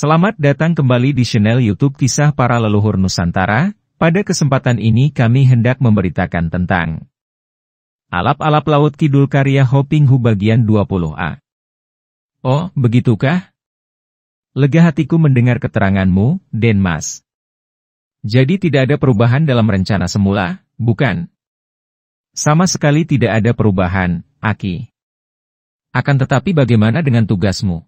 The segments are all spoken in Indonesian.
Selamat datang kembali di channel YouTube Kisah Para Leluhur Nusantara. Pada kesempatan ini kami hendak memberitakan tentang Alap-alap Laut Kidul karya Hoping Hu bagian 20A. Oh, begitukah? Lega hatiku mendengar keteranganmu, Denmas. Jadi tidak ada perubahan dalam rencana semula, bukan? Sama sekali tidak ada perubahan, Aki. Akan tetapi bagaimana dengan tugasmu?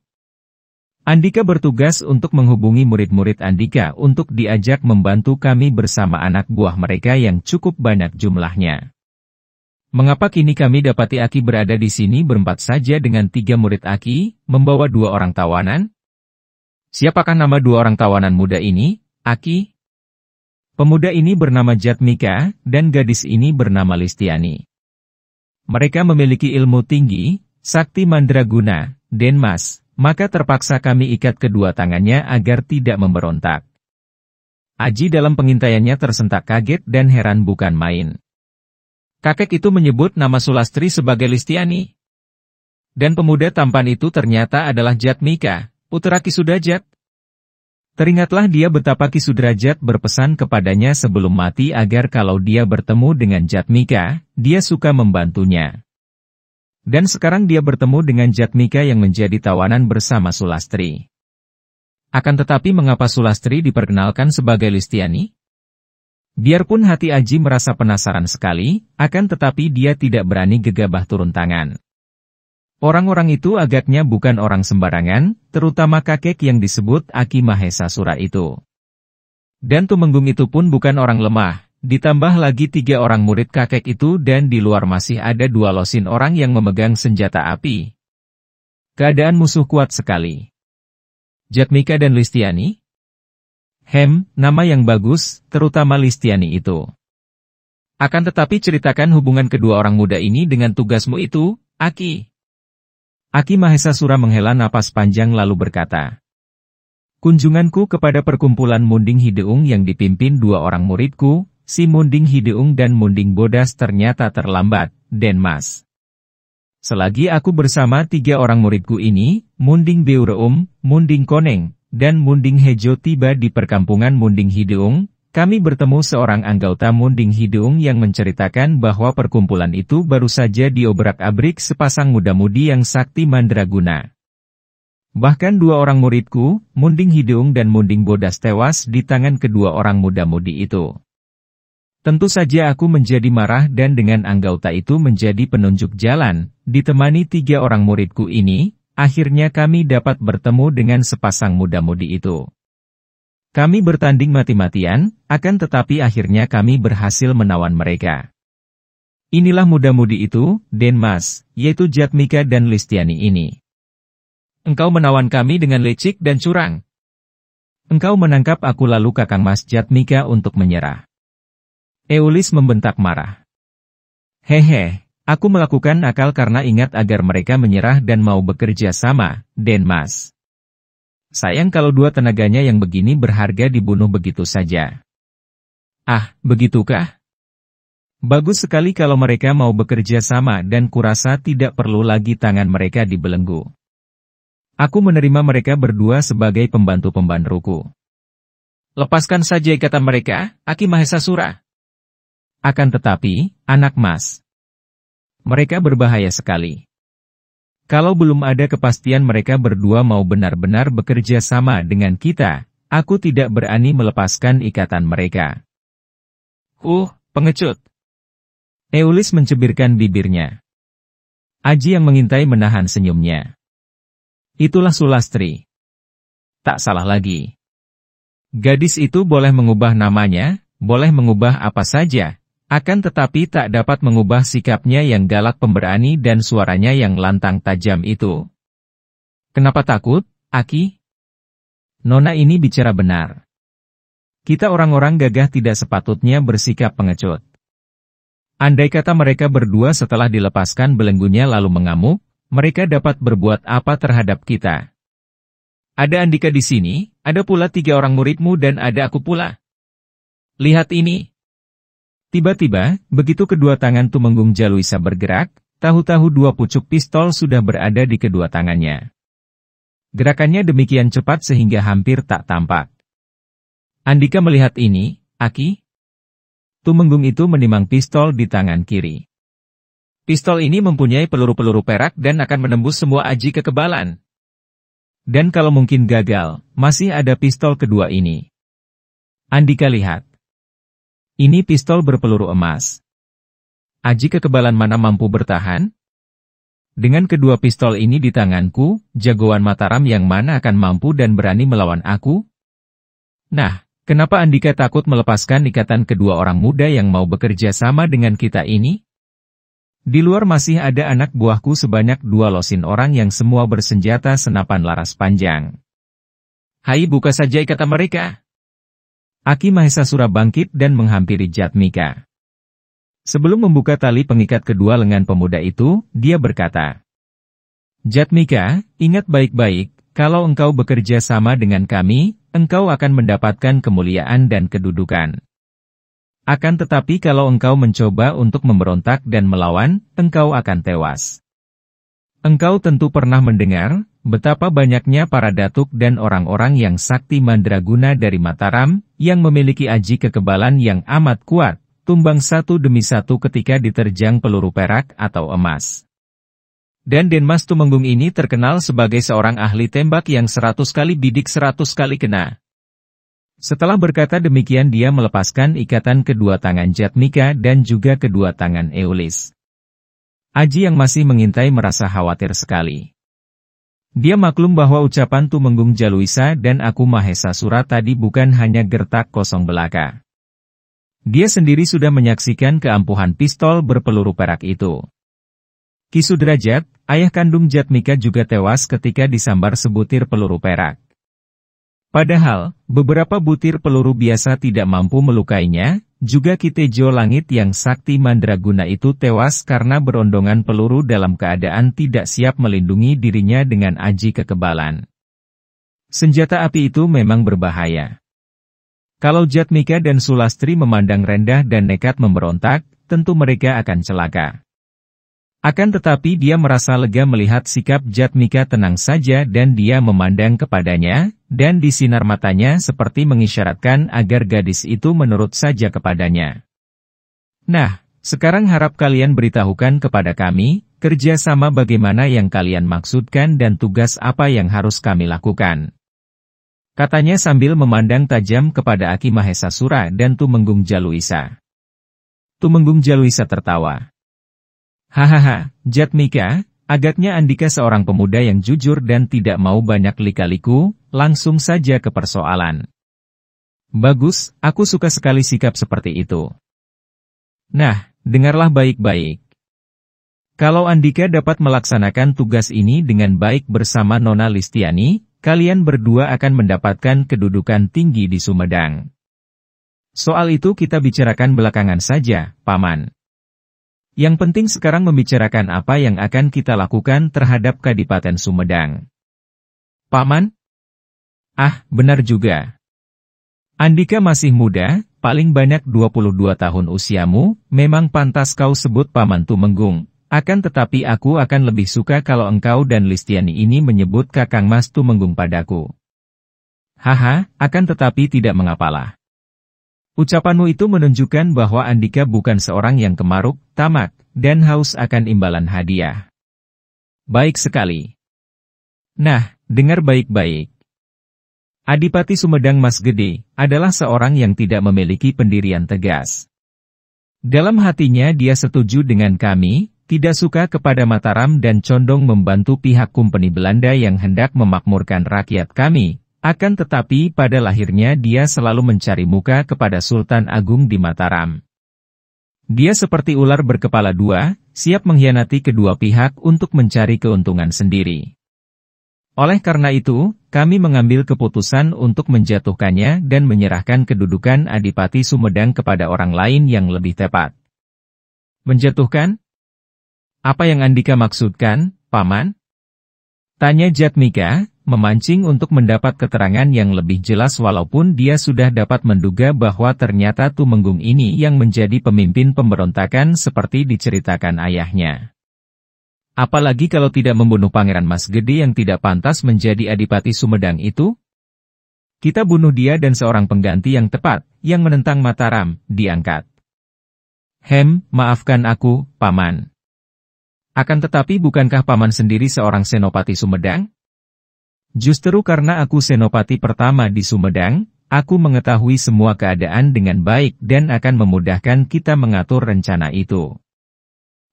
Andika bertugas untuk menghubungi murid-murid Andika untuk diajak membantu kami bersama anak buah mereka yang cukup banyak jumlahnya. Mengapa kini kami dapati Aki berada di sini berempat saja dengan tiga murid Aki, membawa dua orang tawanan? Siapakah nama dua orang tawanan muda ini, Aki? Pemuda ini bernama Jatmika, dan gadis ini bernama Listiani. Mereka memiliki ilmu tinggi, sakti mandraguna, denmas, maka terpaksa kami ikat kedua tangannya agar tidak memberontak. Aji dalam pengintaiannya tersentak kaget dan heran bukan main. Kakek itu menyebut nama Sulastri sebagai Listiani. Dan pemuda tampan itu ternyata adalah Jatmika, putra Kisudrajat. Teringatlah dia betapa Kisudrajat berpesan kepadanya sebelum mati agar kalau dia bertemu dengan Jatmika, dia suka membantunya. Dan sekarang dia bertemu dengan Jatmika yang menjadi tawanan bersama Sulastri. Akan tetapi mengapa Sulastri diperkenalkan sebagai Listiani? Biarpun hati Aji merasa penasaran sekali, akan tetapi dia tidak berani gegabah turun tangan. Orang-orang itu agaknya bukan orang sembarangan, terutama kakek yang disebut Aki Mahesa Sura itu. Dan Tumenggung itu pun bukan orang lemah, Ditambah lagi tiga orang murid kakek itu dan di luar masih ada dua losin orang yang memegang senjata api. Keadaan musuh kuat sekali. Jatmika dan Listiani? Hem, nama yang bagus, terutama Listiani itu. Akan tetapi ceritakan hubungan kedua orang muda ini dengan tugasmu itu, Aki. Aki Mahesa Sura menghela napas panjang lalu berkata, Kunjunganku kepada perkumpulan Munding Hideung yang dipimpin dua orang muridku, si Munding Hideung dan Munding Bodas ternyata terlambat, dan mas. Selagi aku bersama tiga orang muridku ini, Munding Beureum, Munding Koneng, dan Munding Hejo tiba di perkampungan Munding Hideung, kami bertemu seorang anggota Munding Hideung yang menceritakan bahwa perkumpulan itu baru saja diobrak-abrik sepasang muda-mudi yang sakti mandraguna. Bahkan dua orang muridku, Munding Hideung dan Munding Bodas tewas di tangan kedua orang muda-mudi itu. Tentu saja aku menjadi marah dan dengan anggota itu menjadi penunjuk jalan, ditemani tiga orang muridku ini, akhirnya kami dapat bertemu dengan sepasang muda-mudi itu. Kami bertanding mati-matian, akan tetapi akhirnya kami berhasil menawan mereka. Inilah muda-mudi itu, Denmas, yaitu Jatmika dan Listiani ini. Engkau menawan kami dengan licik dan curang. Engkau menangkap aku lalu kakang Mas Jatmika untuk menyerah. Eulis membentak marah. Hehe, aku melakukan akal karena ingat agar mereka menyerah dan mau bekerja sama, Denmas. Sayang kalau dua tenaganya yang begini berharga dibunuh begitu saja. Ah, begitukah? Bagus sekali kalau mereka mau bekerja sama dan kurasa tidak perlu lagi tangan mereka dibelenggu. Aku menerima mereka berdua sebagai pembantu pembantuku. Lepaskan saja ikatan mereka, Aki Mahesa Mahesasura. Akan tetapi, anak mas. Mereka berbahaya sekali. Kalau belum ada kepastian mereka berdua mau benar-benar bekerja sama dengan kita, aku tidak berani melepaskan ikatan mereka. Uh, pengecut. Eulis mencebirkan bibirnya. Aji yang mengintai menahan senyumnya. Itulah Sulastri. Tak salah lagi. Gadis itu boleh mengubah namanya, boleh mengubah apa saja, akan tetapi tak dapat mengubah sikapnya yang galak pemberani dan suaranya yang lantang tajam itu. Kenapa takut, Aki? Nona ini bicara benar. Kita orang-orang gagah tidak sepatutnya bersikap pengecut. Andai kata mereka berdua setelah dilepaskan belenggunya lalu mengamuk, mereka dapat berbuat apa terhadap kita. Ada Andika di sini, ada pula tiga orang muridmu dan ada aku pula. Lihat ini, Tiba-tiba, begitu kedua tangan Tumenggung Jaluisa bergerak, tahu-tahu dua pucuk pistol sudah berada di kedua tangannya. Gerakannya demikian cepat sehingga hampir tak tampak. Andika melihat ini, Aki. Tumenggung itu menimang pistol di tangan kiri. Pistol ini mempunyai peluru-peluru perak dan akan menembus semua aji kekebalan. Dan kalau mungkin gagal, masih ada pistol kedua ini. Andika lihat. Ini pistol berpeluru emas. Aji kekebalan mana mampu bertahan? Dengan kedua pistol ini di tanganku, jagoan Mataram yang mana akan mampu dan berani melawan aku? Nah, kenapa Andika takut melepaskan ikatan kedua orang muda yang mau bekerja sama dengan kita ini? Di luar masih ada anak buahku sebanyak dua losin orang yang semua bersenjata senapan laras panjang. Hai buka saja ikatan mereka. Aki Mahesasura bangkit dan menghampiri Jatmika. Sebelum membuka tali pengikat kedua lengan pemuda itu, dia berkata, Jatmika, ingat baik-baik, kalau engkau bekerja sama dengan kami, engkau akan mendapatkan kemuliaan dan kedudukan. Akan tetapi kalau engkau mencoba untuk memberontak dan melawan, engkau akan tewas. Engkau tentu pernah mendengar, Betapa banyaknya para datuk dan orang-orang yang sakti mandraguna dari Mataram, yang memiliki aji kekebalan yang amat kuat, tumbang satu demi satu ketika diterjang peluru perak atau emas. Dan Denmas Tumenggung ini terkenal sebagai seorang ahli tembak yang seratus kali bidik seratus kali kena. Setelah berkata demikian dia melepaskan ikatan kedua tangan Jatmika dan juga kedua tangan Eulis. Aji yang masih mengintai merasa khawatir sekali. Dia maklum bahwa ucapan Tumenggung Jaluisa dan Aku Mahesa Surat tadi bukan hanya gertak kosong belaka. Dia sendiri sudah menyaksikan keampuhan pistol berpeluru perak itu. Kisudrajat, ayah kandung Jatmika juga tewas ketika disambar sebutir peluru perak. Padahal, beberapa butir peluru biasa tidak mampu melukainya, juga Kitejo Langit yang sakti mandraguna itu tewas karena berondongan peluru dalam keadaan tidak siap melindungi dirinya dengan aji kekebalan. Senjata api itu memang berbahaya. Kalau Jatmika dan Sulastri memandang rendah dan nekat memberontak, tentu mereka akan celaka. Akan tetapi dia merasa lega melihat sikap Jatmika tenang saja dan dia memandang kepadanya, dan di sinar matanya seperti mengisyaratkan agar gadis itu menurut saja kepadanya. Nah, sekarang harap kalian beritahukan kepada kami, kerja sama bagaimana yang kalian maksudkan dan tugas apa yang harus kami lakukan. Katanya sambil memandang tajam kepada Aki Sura dan Tumenggung Jaluisa. Tumenggung Jaluisa tertawa. Hahaha, Jatmika, agaknya Andika seorang pemuda yang jujur dan tidak mau banyak lika-liku, langsung saja ke persoalan. Bagus, aku suka sekali sikap seperti itu. Nah, dengarlah baik-baik. Kalau Andika dapat melaksanakan tugas ini dengan baik bersama Nona Listiani, kalian berdua akan mendapatkan kedudukan tinggi di Sumedang. Soal itu kita bicarakan belakangan saja, Paman. Yang penting sekarang membicarakan apa yang akan kita lakukan terhadap Kadipaten Sumedang. Paman? Ah, benar juga. Andika masih muda, paling banyak 22 tahun usiamu, memang pantas kau sebut Paman Tumenggung. Akan tetapi aku akan lebih suka kalau engkau dan Listiani ini menyebut Kakang Mas Tumenggung padaku. Haha, akan tetapi tidak mengapalah. Ucapanmu itu menunjukkan bahwa Andika bukan seorang yang kemaruk, tamak, dan haus akan imbalan hadiah. Baik sekali. Nah, dengar baik-baik. Adipati Sumedang Mas Gede adalah seorang yang tidak memiliki pendirian tegas. Dalam hatinya dia setuju dengan kami, tidak suka kepada Mataram dan condong membantu pihak kumpeni Belanda yang hendak memakmurkan rakyat kami, akan tetapi pada lahirnya dia selalu mencari muka kepada Sultan Agung di Mataram. Dia seperti ular berkepala dua, siap mengkhianati kedua pihak untuk mencari keuntungan sendiri. Oleh karena itu, kami mengambil keputusan untuk menjatuhkannya dan menyerahkan kedudukan Adipati Sumedang kepada orang lain yang lebih tepat. Menjatuhkan? Apa yang Andika maksudkan, Paman? Tanya Jatmika, memancing untuk mendapat keterangan yang lebih jelas walaupun dia sudah dapat menduga bahwa ternyata Tumenggung ini yang menjadi pemimpin pemberontakan seperti diceritakan ayahnya. Apalagi kalau tidak membunuh Pangeran Mas Gede yang tidak pantas menjadi Adipati Sumedang itu? Kita bunuh dia dan seorang pengganti yang tepat, yang menentang Mataram, diangkat. Hem, maafkan aku, Paman. Akan tetapi bukankah Paman sendiri seorang Senopati Sumedang? Justru karena aku senopati pertama di Sumedang, aku mengetahui semua keadaan dengan baik dan akan memudahkan kita mengatur rencana itu.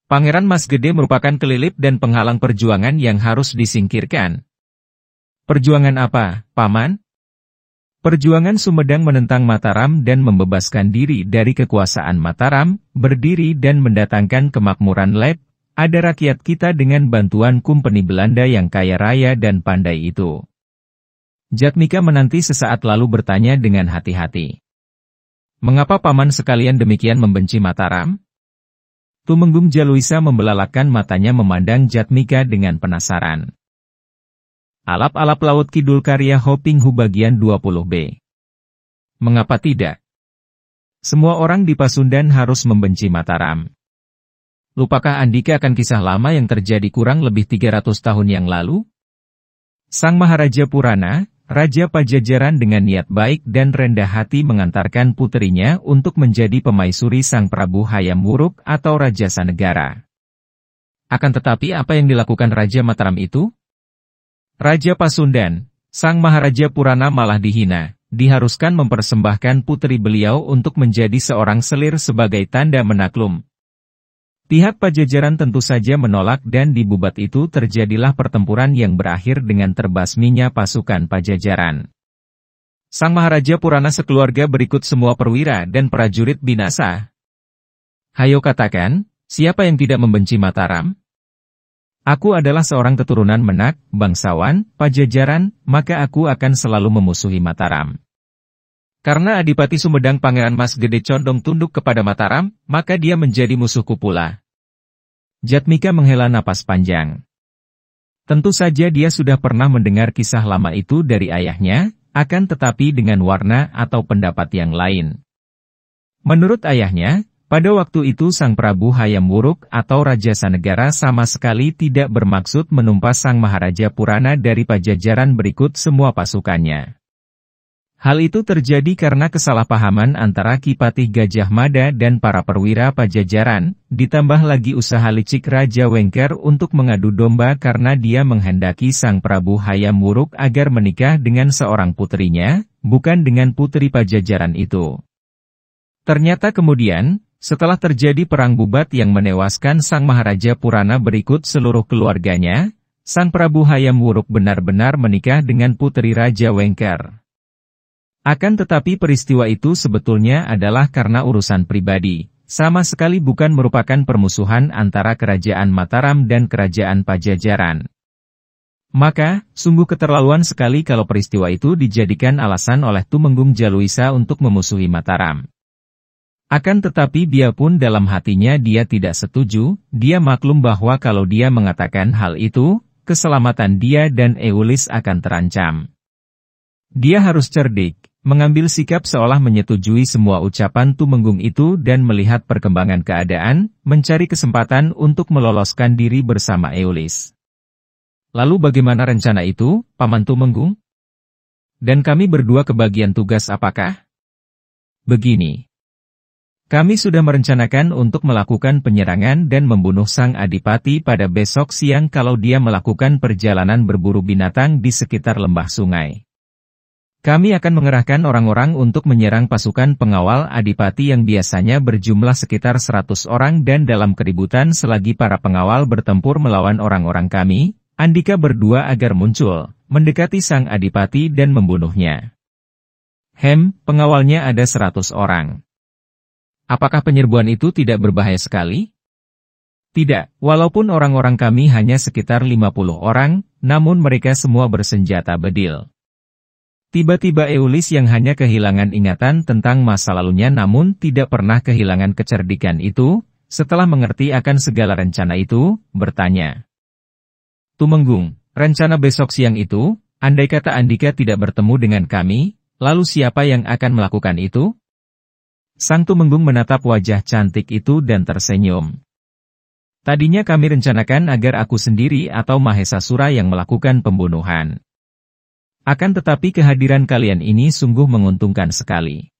Pangeran Mas Gede merupakan kelilip dan penghalang perjuangan yang harus disingkirkan. Perjuangan apa, Paman? Perjuangan Sumedang menentang Mataram dan membebaskan diri dari kekuasaan Mataram, berdiri dan mendatangkan kemakmuran Lep ada rakyat kita dengan bantuan kumpeni Belanda yang kaya raya dan pandai itu. Jatmika menanti sesaat lalu bertanya dengan hati-hati. Mengapa paman sekalian demikian membenci Mataram? Tumenggung Jaluisa membelalakan matanya memandang Jatmika dengan penasaran. Alap-alap Laut Kidul karya Hoping Hu bagian 20b. Mengapa tidak? Semua orang di Pasundan harus membenci Mataram. Lupakah Andika akan kisah lama yang terjadi kurang lebih 300 tahun yang lalu? Sang Maharaja Purana, Raja Pajajaran dengan niat baik dan rendah hati mengantarkan putrinya untuk menjadi pemaisuri Sang Prabu Hayam Wuruk atau Raja Sanegara. Akan tetapi apa yang dilakukan Raja Mataram itu? Raja Pasundan, Sang Maharaja Purana malah dihina, diharuskan mempersembahkan putri beliau untuk menjadi seorang selir sebagai tanda menaklum, Pihak Pajajaran tentu saja menolak dan di Bubat itu terjadilah pertempuran yang berakhir dengan terbasminya pasukan Pajajaran. Sang Maharaja Purana sekeluarga berikut semua perwira dan prajurit binasa. Hayo katakan, siapa yang tidak membenci Mataram? Aku adalah seorang keturunan menak, bangsawan, pajajaran, maka aku akan selalu memusuhi Mataram. Karena Adipati Sumedang Pangeran Mas Gede condong tunduk kepada Mataram, maka dia menjadi musuhku pula. Jatmika menghela napas panjang. Tentu saja dia sudah pernah mendengar kisah lama itu dari ayahnya, akan tetapi dengan warna atau pendapat yang lain. Menurut ayahnya, pada waktu itu Sang Prabu Hayam Wuruk atau Raja Sanegara sama sekali tidak bermaksud menumpas Sang Maharaja Purana dari pajajaran berikut semua pasukannya. Hal itu terjadi karena kesalahpahaman antara Kipatih Gajah Mada dan para perwira pajajaran, ditambah lagi usaha licik Raja Wengker untuk mengadu domba karena dia menghendaki Sang Prabu Hayam Wuruk agar menikah dengan seorang putrinya, bukan dengan putri pajajaran itu. Ternyata kemudian, setelah terjadi perang bubat yang menewaskan Sang Maharaja Purana berikut seluruh keluarganya, Sang Prabu Hayam Wuruk benar-benar menikah dengan putri Raja Wengker. Akan tetapi peristiwa itu sebetulnya adalah karena urusan pribadi, sama sekali bukan merupakan permusuhan antara kerajaan Mataram dan kerajaan Pajajaran. Maka, sungguh keterlaluan sekali kalau peristiwa itu dijadikan alasan oleh Tumenggung Jaluisa untuk memusuhi Mataram. Akan tetapi biarpun dalam hatinya dia tidak setuju, dia maklum bahwa kalau dia mengatakan hal itu, keselamatan dia dan Eulis akan terancam. Dia harus cerdik, Mengambil sikap seolah menyetujui semua ucapan Tumenggung itu dan melihat perkembangan keadaan, mencari kesempatan untuk meloloskan diri bersama Eulis. Lalu bagaimana rencana itu, Paman Tumenggung? Dan kami berdua kebagian tugas apakah? Begini. Kami sudah merencanakan untuk melakukan penyerangan dan membunuh sang adipati pada besok siang kalau dia melakukan perjalanan berburu binatang di sekitar lembah sungai. Kami akan mengerahkan orang-orang untuk menyerang pasukan pengawal adipati yang biasanya berjumlah sekitar 100 orang dan dalam keributan selagi para pengawal bertempur melawan orang-orang kami, Andika berdua agar muncul, mendekati sang adipati dan membunuhnya. Hem, pengawalnya ada 100 orang. Apakah penyerbuan itu tidak berbahaya sekali? Tidak, walaupun orang-orang kami hanya sekitar 50 orang, namun mereka semua bersenjata bedil. Tiba-tiba Eulis yang hanya kehilangan ingatan tentang masa lalunya namun tidak pernah kehilangan kecerdikan itu, setelah mengerti akan segala rencana itu, bertanya. Tumenggung, rencana besok siang itu, andai kata Andika tidak bertemu dengan kami, lalu siapa yang akan melakukan itu? Sang Tumenggung menatap wajah cantik itu dan tersenyum. Tadinya kami rencanakan agar aku sendiri atau Mahesa Sura yang melakukan pembunuhan. Akan tetapi kehadiran kalian ini sungguh menguntungkan sekali.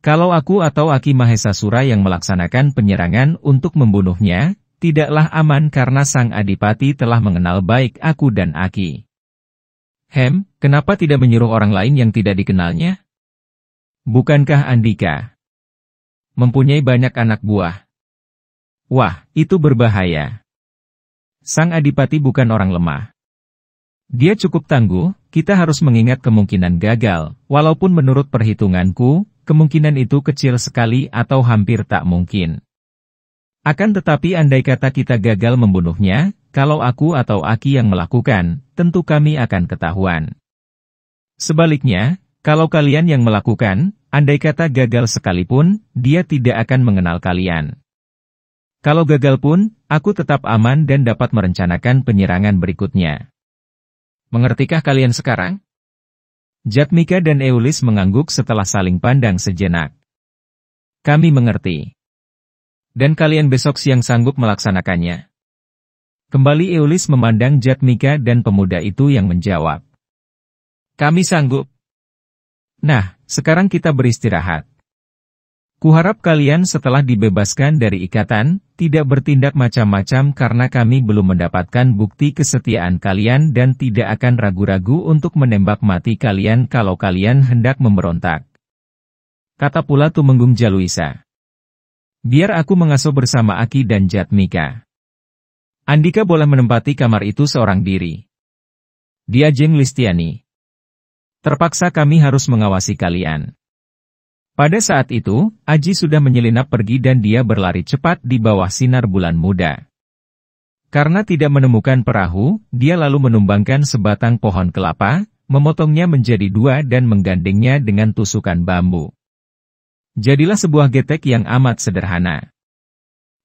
Kalau aku atau Aki Mahesasura yang melaksanakan penyerangan untuk membunuhnya, tidaklah aman karena sang adipati telah mengenal baik aku dan Aki. Hem, kenapa tidak menyuruh orang lain yang tidak dikenalnya? Bukankah Andika mempunyai banyak anak buah? Wah, itu berbahaya. Sang adipati bukan orang lemah. Dia cukup tangguh, kita harus mengingat kemungkinan gagal, walaupun menurut perhitunganku, kemungkinan itu kecil sekali atau hampir tak mungkin. Akan tetapi andai kata kita gagal membunuhnya, kalau aku atau Aki yang melakukan, tentu kami akan ketahuan. Sebaliknya, kalau kalian yang melakukan, andai kata gagal sekalipun, dia tidak akan mengenal kalian. Kalau gagal pun, aku tetap aman dan dapat merencanakan penyerangan berikutnya. Mengertikah kalian sekarang? Jatmika dan Eulis mengangguk setelah saling pandang sejenak. Kami mengerti. Dan kalian besok siang sanggup melaksanakannya. Kembali Eulis memandang Jatmika dan pemuda itu yang menjawab. Kami sanggup. Nah, sekarang kita beristirahat. Kuharap kalian setelah dibebaskan dari ikatan, tidak bertindak macam-macam karena kami belum mendapatkan bukti kesetiaan kalian dan tidak akan ragu-ragu untuk menembak mati kalian kalau kalian hendak memberontak. Kata pula Tumenggung Jaluisa. Biar aku mengasuh bersama Aki dan Jatmika. Andika boleh menempati kamar itu seorang diri. Dia Jeng Listiani. Terpaksa kami harus mengawasi kalian. Pada saat itu, Aji sudah menyelinap pergi dan dia berlari cepat di bawah sinar bulan muda. Karena tidak menemukan perahu, dia lalu menumbangkan sebatang pohon kelapa, memotongnya menjadi dua dan menggandengnya dengan tusukan bambu. Jadilah sebuah getek yang amat sederhana.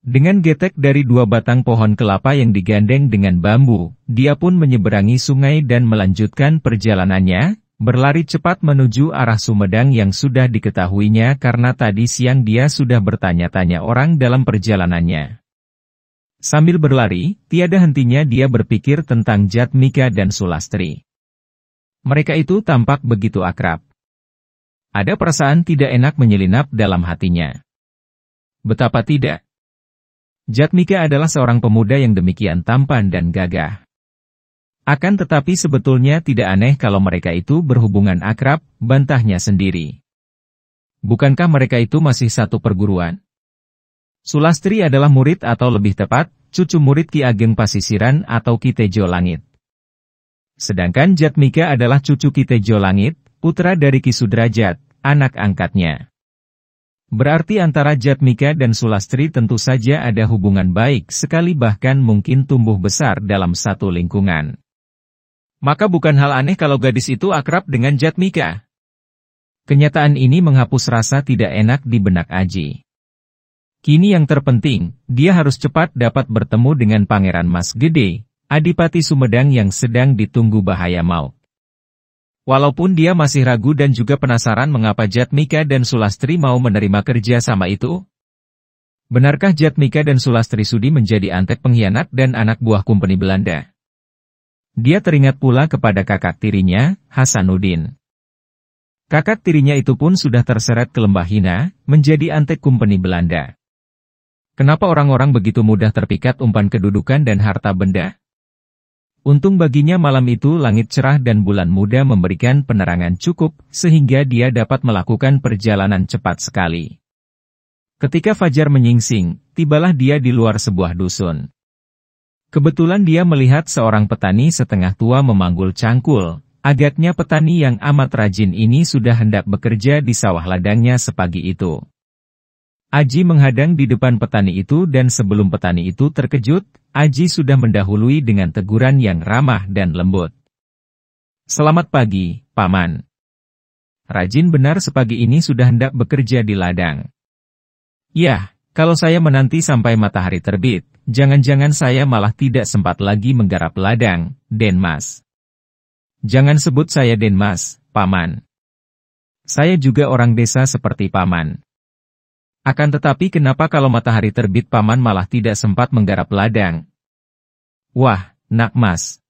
Dengan getek dari dua batang pohon kelapa yang digandeng dengan bambu, dia pun menyeberangi sungai dan melanjutkan perjalanannya, Berlari cepat menuju arah Sumedang yang sudah diketahuinya karena tadi siang dia sudah bertanya-tanya orang dalam perjalanannya. Sambil berlari, tiada hentinya dia berpikir tentang Jatmika dan Sulastri. Mereka itu tampak begitu akrab. Ada perasaan tidak enak menyelinap dalam hatinya. Betapa tidak. Jatmika adalah seorang pemuda yang demikian tampan dan gagah. Akan tetapi sebetulnya tidak aneh kalau mereka itu berhubungan akrab, bantahnya sendiri. Bukankah mereka itu masih satu perguruan? Sulastri adalah murid atau lebih tepat, cucu murid Ki Ageng Pasisiran atau Ki Tejo Langit. Sedangkan Jatmika adalah cucu Ki Tejo Langit, putra dari Ki Sudrajat, anak angkatnya. Berarti antara Jatmika dan Sulastri tentu saja ada hubungan baik sekali bahkan mungkin tumbuh besar dalam satu lingkungan. Maka bukan hal aneh kalau gadis itu akrab dengan Jatmika. Kenyataan ini menghapus rasa tidak enak di benak Aji. Kini yang terpenting, dia harus cepat dapat bertemu dengan Pangeran Mas Gede, Adipati Sumedang yang sedang ditunggu bahaya maut. Walaupun dia masih ragu dan juga penasaran mengapa Jatmika dan Sulastri mau menerima kerja sama itu, Benarkah Jatmika dan Sulastri Sudi menjadi antek pengkhianat dan anak buah kumpeni Belanda? Dia teringat pula kepada kakak tirinya, Hasanuddin. Kakak tirinya itu pun sudah terseret ke lembah hina, menjadi antek kumpeni Belanda. Kenapa orang-orang begitu mudah terpikat umpan kedudukan dan harta benda? Untung baginya malam itu langit cerah dan bulan muda memberikan penerangan cukup, sehingga dia dapat melakukan perjalanan cepat sekali. Ketika Fajar menyingsing, tibalah dia di luar sebuah dusun. Kebetulan dia melihat seorang petani setengah tua memanggul cangkul, agaknya petani yang amat rajin ini sudah hendak bekerja di sawah ladangnya sepagi itu. Aji menghadang di depan petani itu dan sebelum petani itu terkejut, Aji sudah mendahului dengan teguran yang ramah dan lembut. Selamat pagi, Paman. Rajin benar sepagi ini sudah hendak bekerja di ladang. Yah, kalau saya menanti sampai matahari terbit, Jangan-jangan saya malah tidak sempat lagi menggarap ladang, Denmas. Jangan sebut saya Denmas, Paman. Saya juga orang desa seperti Paman. Akan tetapi kenapa kalau matahari terbit Paman malah tidak sempat menggarap ladang? Wah, nak mas.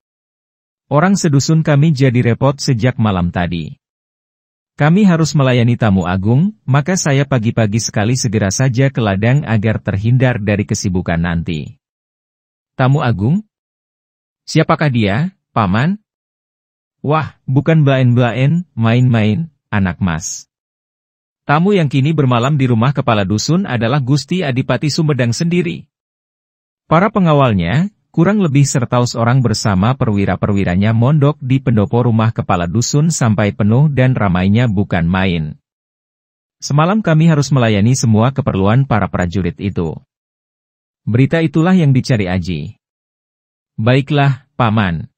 Orang sedusun kami jadi repot sejak malam tadi. Kami harus melayani tamu agung, maka saya pagi-pagi sekali segera saja ke ladang agar terhindar dari kesibukan nanti. Tamu agung? Siapakah dia, paman? Wah, bukan blain blain, main-main, anak mas. Tamu yang kini bermalam di rumah kepala dusun adalah Gusti Adipati Sumedang sendiri. Para pengawalnya, kurang lebih sertaus orang bersama perwira-perwiranya mondok di pendopo rumah kepala dusun sampai penuh dan ramainya bukan main. Semalam kami harus melayani semua keperluan para prajurit itu. Berita itulah yang dicari Aji. Baiklah, Paman.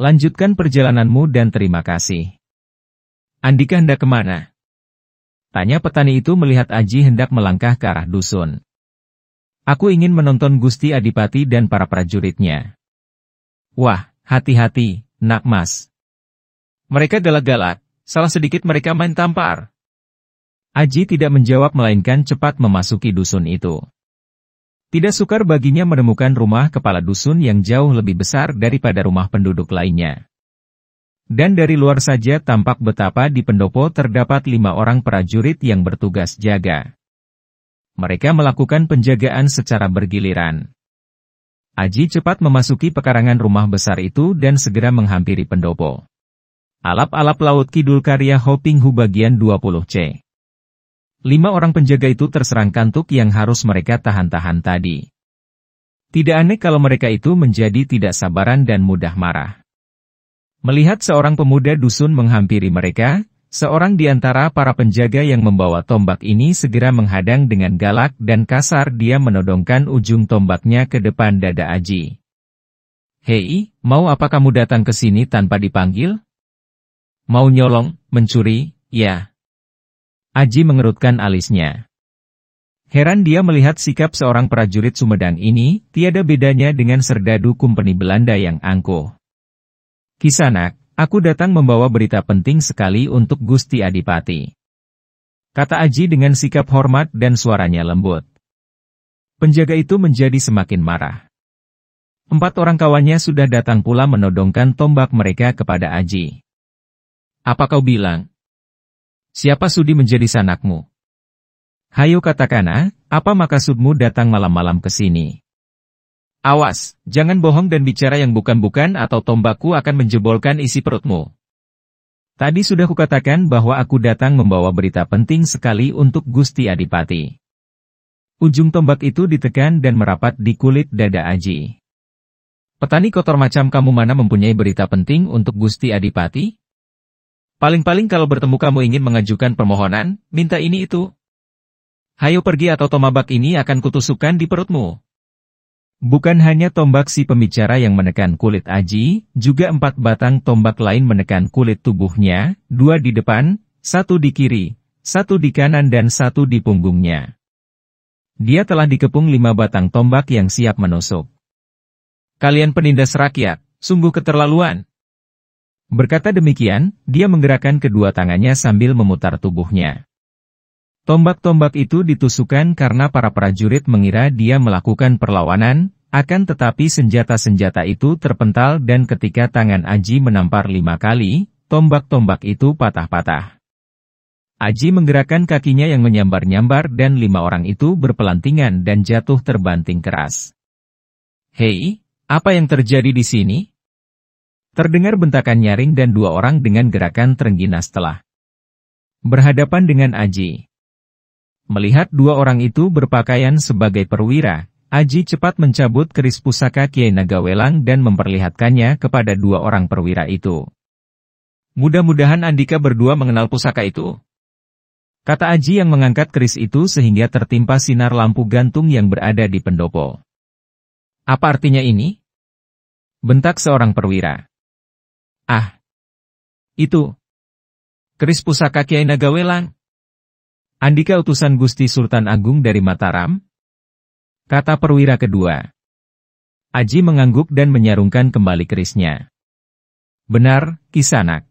Lanjutkan perjalananmu dan terima kasih. Andika hendak kemana? Tanya petani itu melihat Aji hendak melangkah ke arah dusun. Aku ingin menonton Gusti Adipati dan para prajuritnya. Wah, hati-hati, nak mas. Mereka galak-galak, salah sedikit mereka main tampar. Aji tidak menjawab melainkan cepat memasuki dusun itu. Tidak sukar baginya menemukan rumah kepala dusun yang jauh lebih besar daripada rumah penduduk lainnya. Dan dari luar saja tampak betapa di pendopo terdapat lima orang prajurit yang bertugas jaga mereka melakukan penjagaan secara bergiliran. Aji cepat memasuki pekarangan rumah besar itu dan segera menghampiri pendopo. Alap-alap Laut Kidul karya Hoping Hu bagian 20C. Lima orang penjaga itu terserang kantuk yang harus mereka tahan-tahan tadi. Tidak aneh kalau mereka itu menjadi tidak sabaran dan mudah marah. Melihat seorang pemuda dusun menghampiri mereka, Seorang di antara para penjaga yang membawa tombak ini segera menghadang dengan galak dan kasar dia menodongkan ujung tombaknya ke depan dada Aji. Hei, mau apa kamu datang ke sini tanpa dipanggil? Mau nyolong, mencuri, ya. Aji mengerutkan alisnya. Heran dia melihat sikap seorang prajurit Sumedang ini, tiada bedanya dengan serdadu kumpeni Belanda yang angkuh. Kisanak, Aku datang membawa berita penting sekali untuk Gusti Adipati. Kata Aji dengan sikap hormat dan suaranya lembut. Penjaga itu menjadi semakin marah. Empat orang kawannya sudah datang pula menodongkan tombak mereka kepada Aji. Apa kau bilang? Siapa sudi menjadi sanakmu? Hayo katakan, ah, apa maksudmu datang malam-malam ke sini? Awas, jangan bohong dan bicara yang bukan-bukan atau tombakku akan menjebolkan isi perutmu. Tadi sudah kukatakan bahwa aku datang membawa berita penting sekali untuk Gusti Adipati. Ujung tombak itu ditekan dan merapat di kulit dada Aji. Petani kotor macam kamu mana mempunyai berita penting untuk Gusti Adipati? Paling-paling kalau bertemu kamu ingin mengajukan permohonan, minta ini itu. Hayo pergi atau tomabak ini akan kutusukan di perutmu. Bukan hanya tombak si pembicara yang menekan kulit Aji, juga empat batang tombak lain menekan kulit tubuhnya, dua di depan, satu di kiri, satu di kanan dan satu di punggungnya. Dia telah dikepung lima batang tombak yang siap menusuk. Kalian penindas rakyat, sungguh keterlaluan. Berkata demikian, dia menggerakkan kedua tangannya sambil memutar tubuhnya. Tombak-tombak itu ditusukan karena para prajurit mengira dia melakukan perlawanan, akan tetapi senjata-senjata itu terpental dan ketika tangan Aji menampar lima kali, tombak-tombak itu patah-patah. Aji menggerakkan kakinya yang menyambar-nyambar dan lima orang itu berpelantingan dan jatuh terbanting keras. Hei, apa yang terjadi di sini? Terdengar bentakan nyaring dan dua orang dengan gerakan terengginas telah berhadapan dengan Aji. Melihat dua orang itu berpakaian sebagai perwira, Aji cepat mencabut keris pusaka Kiai Nagawelang dan memperlihatkannya kepada dua orang perwira itu. Mudah-mudahan Andika berdua mengenal pusaka itu. Kata Aji yang mengangkat keris itu sehingga tertimpa sinar lampu gantung yang berada di pendopo. Apa artinya ini? Bentak seorang perwira. Ah! Itu! Keris pusaka Kiai Nagawelang! Andika utusan Gusti Sultan Agung dari Mataram? Kata perwira kedua. Aji mengangguk dan menyarungkan kembali kerisnya. Benar, Kisanak.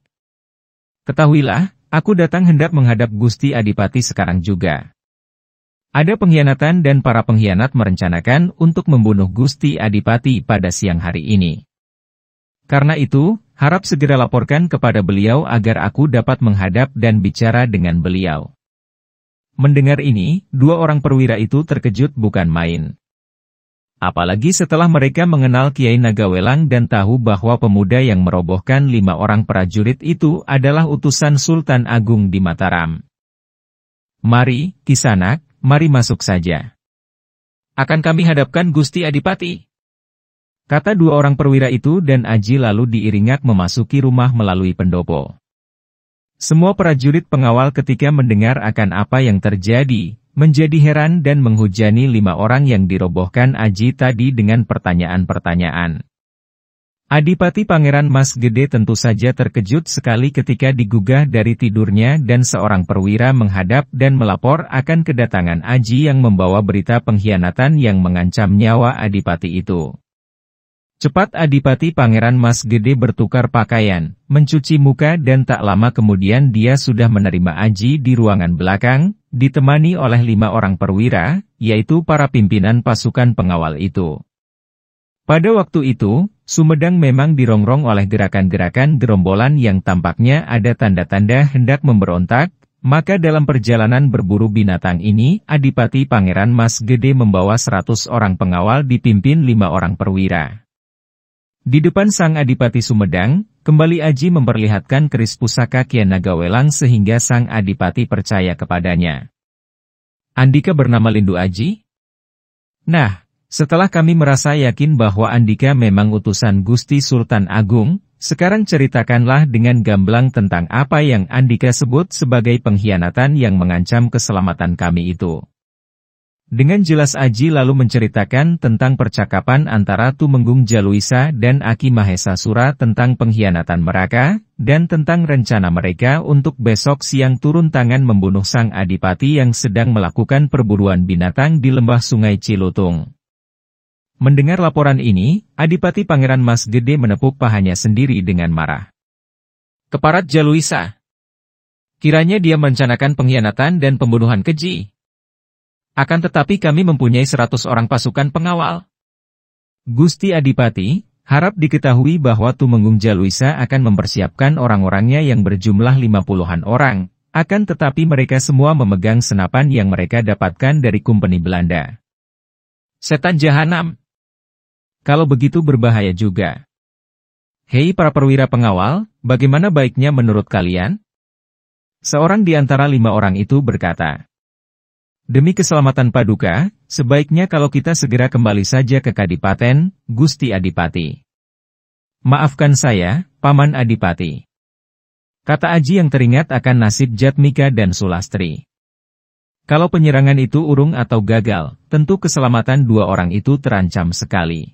Ketahuilah, aku datang hendak menghadap Gusti Adipati sekarang juga. Ada pengkhianatan dan para pengkhianat merencanakan untuk membunuh Gusti Adipati pada siang hari ini. Karena itu, harap segera laporkan kepada beliau agar aku dapat menghadap dan bicara dengan beliau. Mendengar ini, dua orang perwira itu terkejut bukan main. Apalagi setelah mereka mengenal Kiai Nagawelang dan tahu bahwa pemuda yang merobohkan lima orang prajurit itu adalah utusan Sultan Agung di Mataram. Mari, Kisanak, mari masuk saja. Akan kami hadapkan Gusti Adipati. Kata dua orang perwira itu dan Aji lalu diiringat memasuki rumah melalui pendopo. Semua prajurit pengawal ketika mendengar akan apa yang terjadi, menjadi heran dan menghujani lima orang yang dirobohkan Aji tadi dengan pertanyaan-pertanyaan. Adipati Pangeran Mas Gede tentu saja terkejut sekali ketika digugah dari tidurnya dan seorang perwira menghadap dan melapor akan kedatangan Aji yang membawa berita pengkhianatan yang mengancam nyawa Adipati itu. Cepat Adipati Pangeran Mas Gede bertukar pakaian, mencuci muka dan tak lama kemudian dia sudah menerima Aji di ruangan belakang, ditemani oleh lima orang perwira, yaitu para pimpinan pasukan pengawal itu. Pada waktu itu, Sumedang memang dirongrong oleh gerakan-gerakan gerombolan yang tampaknya ada tanda-tanda hendak memberontak, maka dalam perjalanan berburu binatang ini, Adipati Pangeran Mas Gede membawa seratus orang pengawal dipimpin lima orang perwira. Di depan sang Adipati Sumedang, kembali Aji memperlihatkan keris pusaka Kian Nagawelang sehingga sang Adipati percaya kepadanya. Andika bernama Lindu Aji? Nah, setelah kami merasa yakin bahwa Andika memang utusan Gusti Sultan Agung, sekarang ceritakanlah dengan gamblang tentang apa yang Andika sebut sebagai pengkhianatan yang mengancam keselamatan kami itu. Dengan jelas Aji lalu menceritakan tentang percakapan antara Tumenggung Jaluisa dan Aki Mahesa Sura tentang pengkhianatan mereka, dan tentang rencana mereka untuk besok siang turun tangan membunuh sang adipati yang sedang melakukan perburuan binatang di lembah sungai Cilutung. Mendengar laporan ini, Adipati Pangeran Mas Gede menepuk pahanya sendiri dengan marah. Keparat Jaluisa! Kiranya dia merencanakan pengkhianatan dan pembunuhan keji. Akan tetapi kami mempunyai 100 orang pasukan pengawal. Gusti Adipati, harap diketahui bahwa Tumenggung Jaluisa akan mempersiapkan orang-orangnya yang berjumlah 50-an orang, akan tetapi mereka semua memegang senapan yang mereka dapatkan dari kumpeni Belanda. Setan Jahanam! Kalau begitu berbahaya juga. Hei para perwira pengawal, bagaimana baiknya menurut kalian? Seorang di antara lima orang itu berkata, Demi keselamatan Paduka, sebaiknya kalau kita segera kembali saja ke Kadipaten, Gusti Adipati. Maafkan saya, Paman Adipati. Kata Aji yang teringat akan nasib Jatmika dan Sulastri. Kalau penyerangan itu urung atau gagal, tentu keselamatan dua orang itu terancam sekali.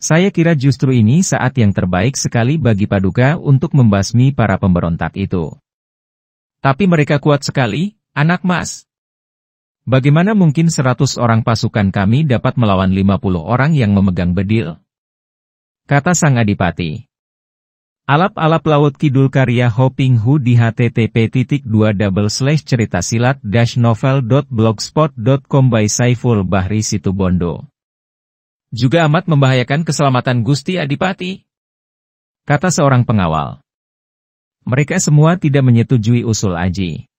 Saya kira justru ini saat yang terbaik sekali bagi Paduka untuk membasmi para pemberontak itu. Tapi mereka kuat sekali, anak mas. Bagaimana mungkin seratus orang pasukan kami dapat melawan lima puluh orang yang memegang bedil? Kata Sang Adipati. Alap-alap Laut Kidul karya Hoping Hu di http 2 double cerita silat dash novel.blogspot.com by Saiful Bahri Situbondo. Juga amat membahayakan keselamatan Gusti Adipati. Kata seorang pengawal. Mereka semua tidak menyetujui usul Aji.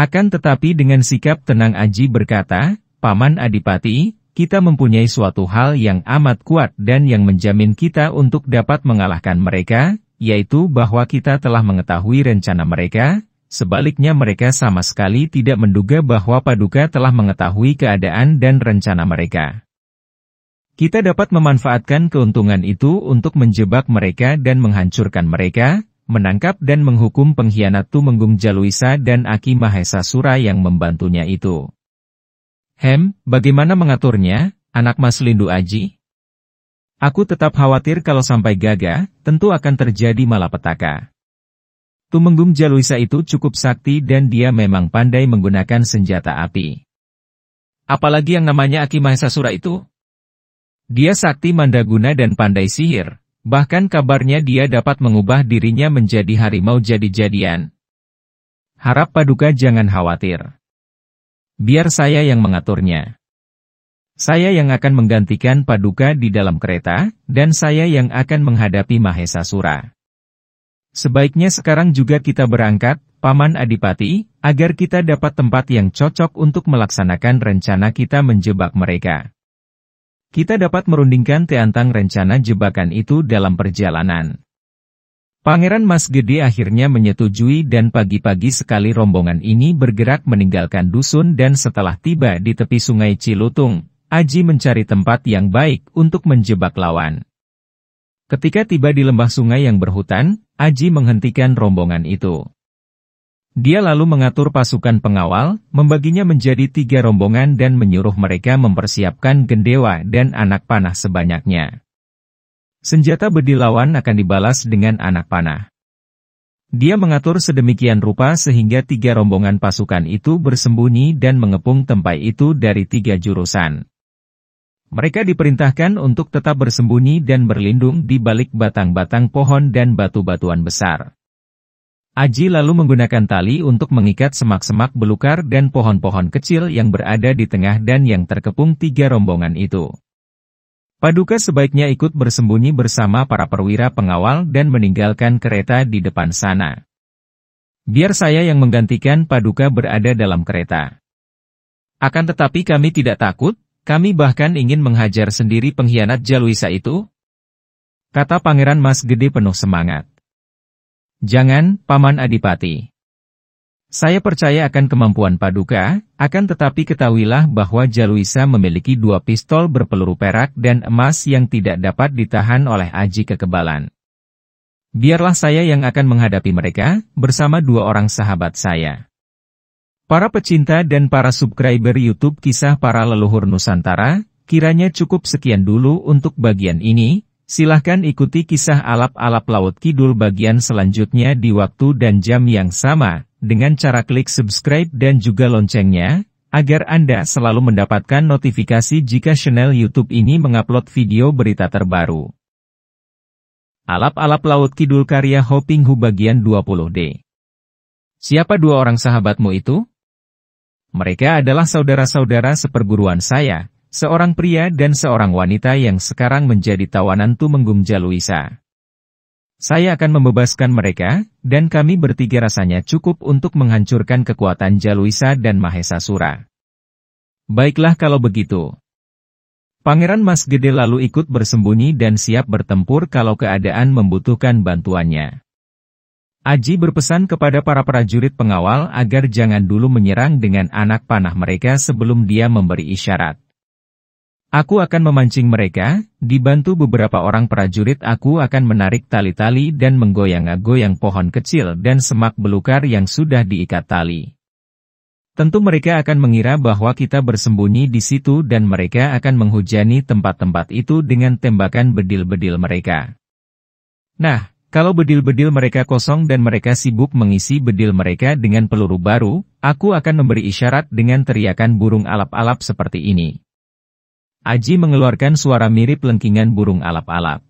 Akan tetapi dengan sikap tenang Aji berkata, Paman Adipati, kita mempunyai suatu hal yang amat kuat dan yang menjamin kita untuk dapat mengalahkan mereka, yaitu bahwa kita telah mengetahui rencana mereka, sebaliknya mereka sama sekali tidak menduga bahwa Paduka telah mengetahui keadaan dan rencana mereka. Kita dapat memanfaatkan keuntungan itu untuk menjebak mereka dan menghancurkan mereka, menangkap dan menghukum pengkhianat Tumenggung Jaluisa dan Aki Mahesa Sura yang membantunya itu. Hem, bagaimana mengaturnya, anak Mas Lindu Aji? Aku tetap khawatir kalau sampai gagah, tentu akan terjadi malapetaka. Tumenggung Jaluisa itu cukup sakti dan dia memang pandai menggunakan senjata api. Apalagi yang namanya Aki Mahesa Sura itu? Dia sakti mandaguna dan pandai sihir, Bahkan kabarnya dia dapat mengubah dirinya menjadi harimau jadi-jadian. Harap Paduka jangan khawatir. Biar saya yang mengaturnya. Saya yang akan menggantikan Paduka di dalam kereta, dan saya yang akan menghadapi Mahesa Sura. Sebaiknya sekarang juga kita berangkat, Paman Adipati, agar kita dapat tempat yang cocok untuk melaksanakan rencana kita menjebak mereka. Kita dapat merundingkan teantang rencana jebakan itu dalam perjalanan. Pangeran Mas Gede akhirnya menyetujui dan pagi-pagi sekali rombongan ini bergerak meninggalkan dusun dan setelah tiba di tepi sungai Cilutung, Aji mencari tempat yang baik untuk menjebak lawan. Ketika tiba di lembah sungai yang berhutan, Aji menghentikan rombongan itu. Dia lalu mengatur pasukan pengawal, membaginya menjadi tiga rombongan dan menyuruh mereka mempersiapkan gendewa dan anak panah sebanyaknya. Senjata berdilawan akan dibalas dengan anak panah. Dia mengatur sedemikian rupa sehingga tiga rombongan pasukan itu bersembunyi dan mengepung tempat itu dari tiga jurusan. Mereka diperintahkan untuk tetap bersembunyi dan berlindung di balik batang-batang pohon dan batu-batuan besar. Aji lalu menggunakan tali untuk mengikat semak-semak belukar dan pohon-pohon kecil yang berada di tengah dan yang terkepung tiga rombongan itu. Paduka sebaiknya ikut bersembunyi bersama para perwira pengawal dan meninggalkan kereta di depan sana. Biar saya yang menggantikan Paduka berada dalam kereta. Akan tetapi kami tidak takut, kami bahkan ingin menghajar sendiri pengkhianat Jaluisa itu, kata Pangeran Mas Gede penuh semangat. Jangan, Paman Adipati. Saya percaya akan kemampuan Paduka, akan tetapi ketahuilah bahwa Jaluisa memiliki dua pistol berpeluru perak dan emas yang tidak dapat ditahan oleh aji kekebalan. Biarlah saya yang akan menghadapi mereka, bersama dua orang sahabat saya. Para pecinta dan para subscriber YouTube kisah para leluhur Nusantara, kiranya cukup sekian dulu untuk bagian ini, Silahkan ikuti kisah alap-alap Laut Kidul bagian selanjutnya di waktu dan jam yang sama, dengan cara klik subscribe dan juga loncengnya, agar Anda selalu mendapatkan notifikasi jika channel YouTube ini mengupload video berita terbaru. Alap-alap Laut Kidul karya Hoping Hu bagian 20D Siapa dua orang sahabatmu itu? Mereka adalah saudara-saudara seperguruan saya, Seorang pria dan seorang wanita yang sekarang menjadi tawanan Tumenggung Jaluisa. Saya akan membebaskan mereka, dan kami bertiga rasanya cukup untuk menghancurkan kekuatan Jaluisa dan Mahesa Mahesasura. Baiklah kalau begitu. Pangeran Mas Gede lalu ikut bersembunyi dan siap bertempur kalau keadaan membutuhkan bantuannya. Aji berpesan kepada para prajurit pengawal agar jangan dulu menyerang dengan anak panah mereka sebelum dia memberi isyarat. Aku akan memancing mereka, dibantu beberapa orang prajurit aku akan menarik tali-tali dan menggoyang-goyang pohon kecil dan semak belukar yang sudah diikat tali. Tentu mereka akan mengira bahwa kita bersembunyi di situ dan mereka akan menghujani tempat-tempat itu dengan tembakan bedil-bedil mereka. Nah, kalau bedil-bedil mereka kosong dan mereka sibuk mengisi bedil mereka dengan peluru baru, aku akan memberi isyarat dengan teriakan burung alap-alap seperti ini. Aji mengeluarkan suara mirip lengkingan burung alap-alap.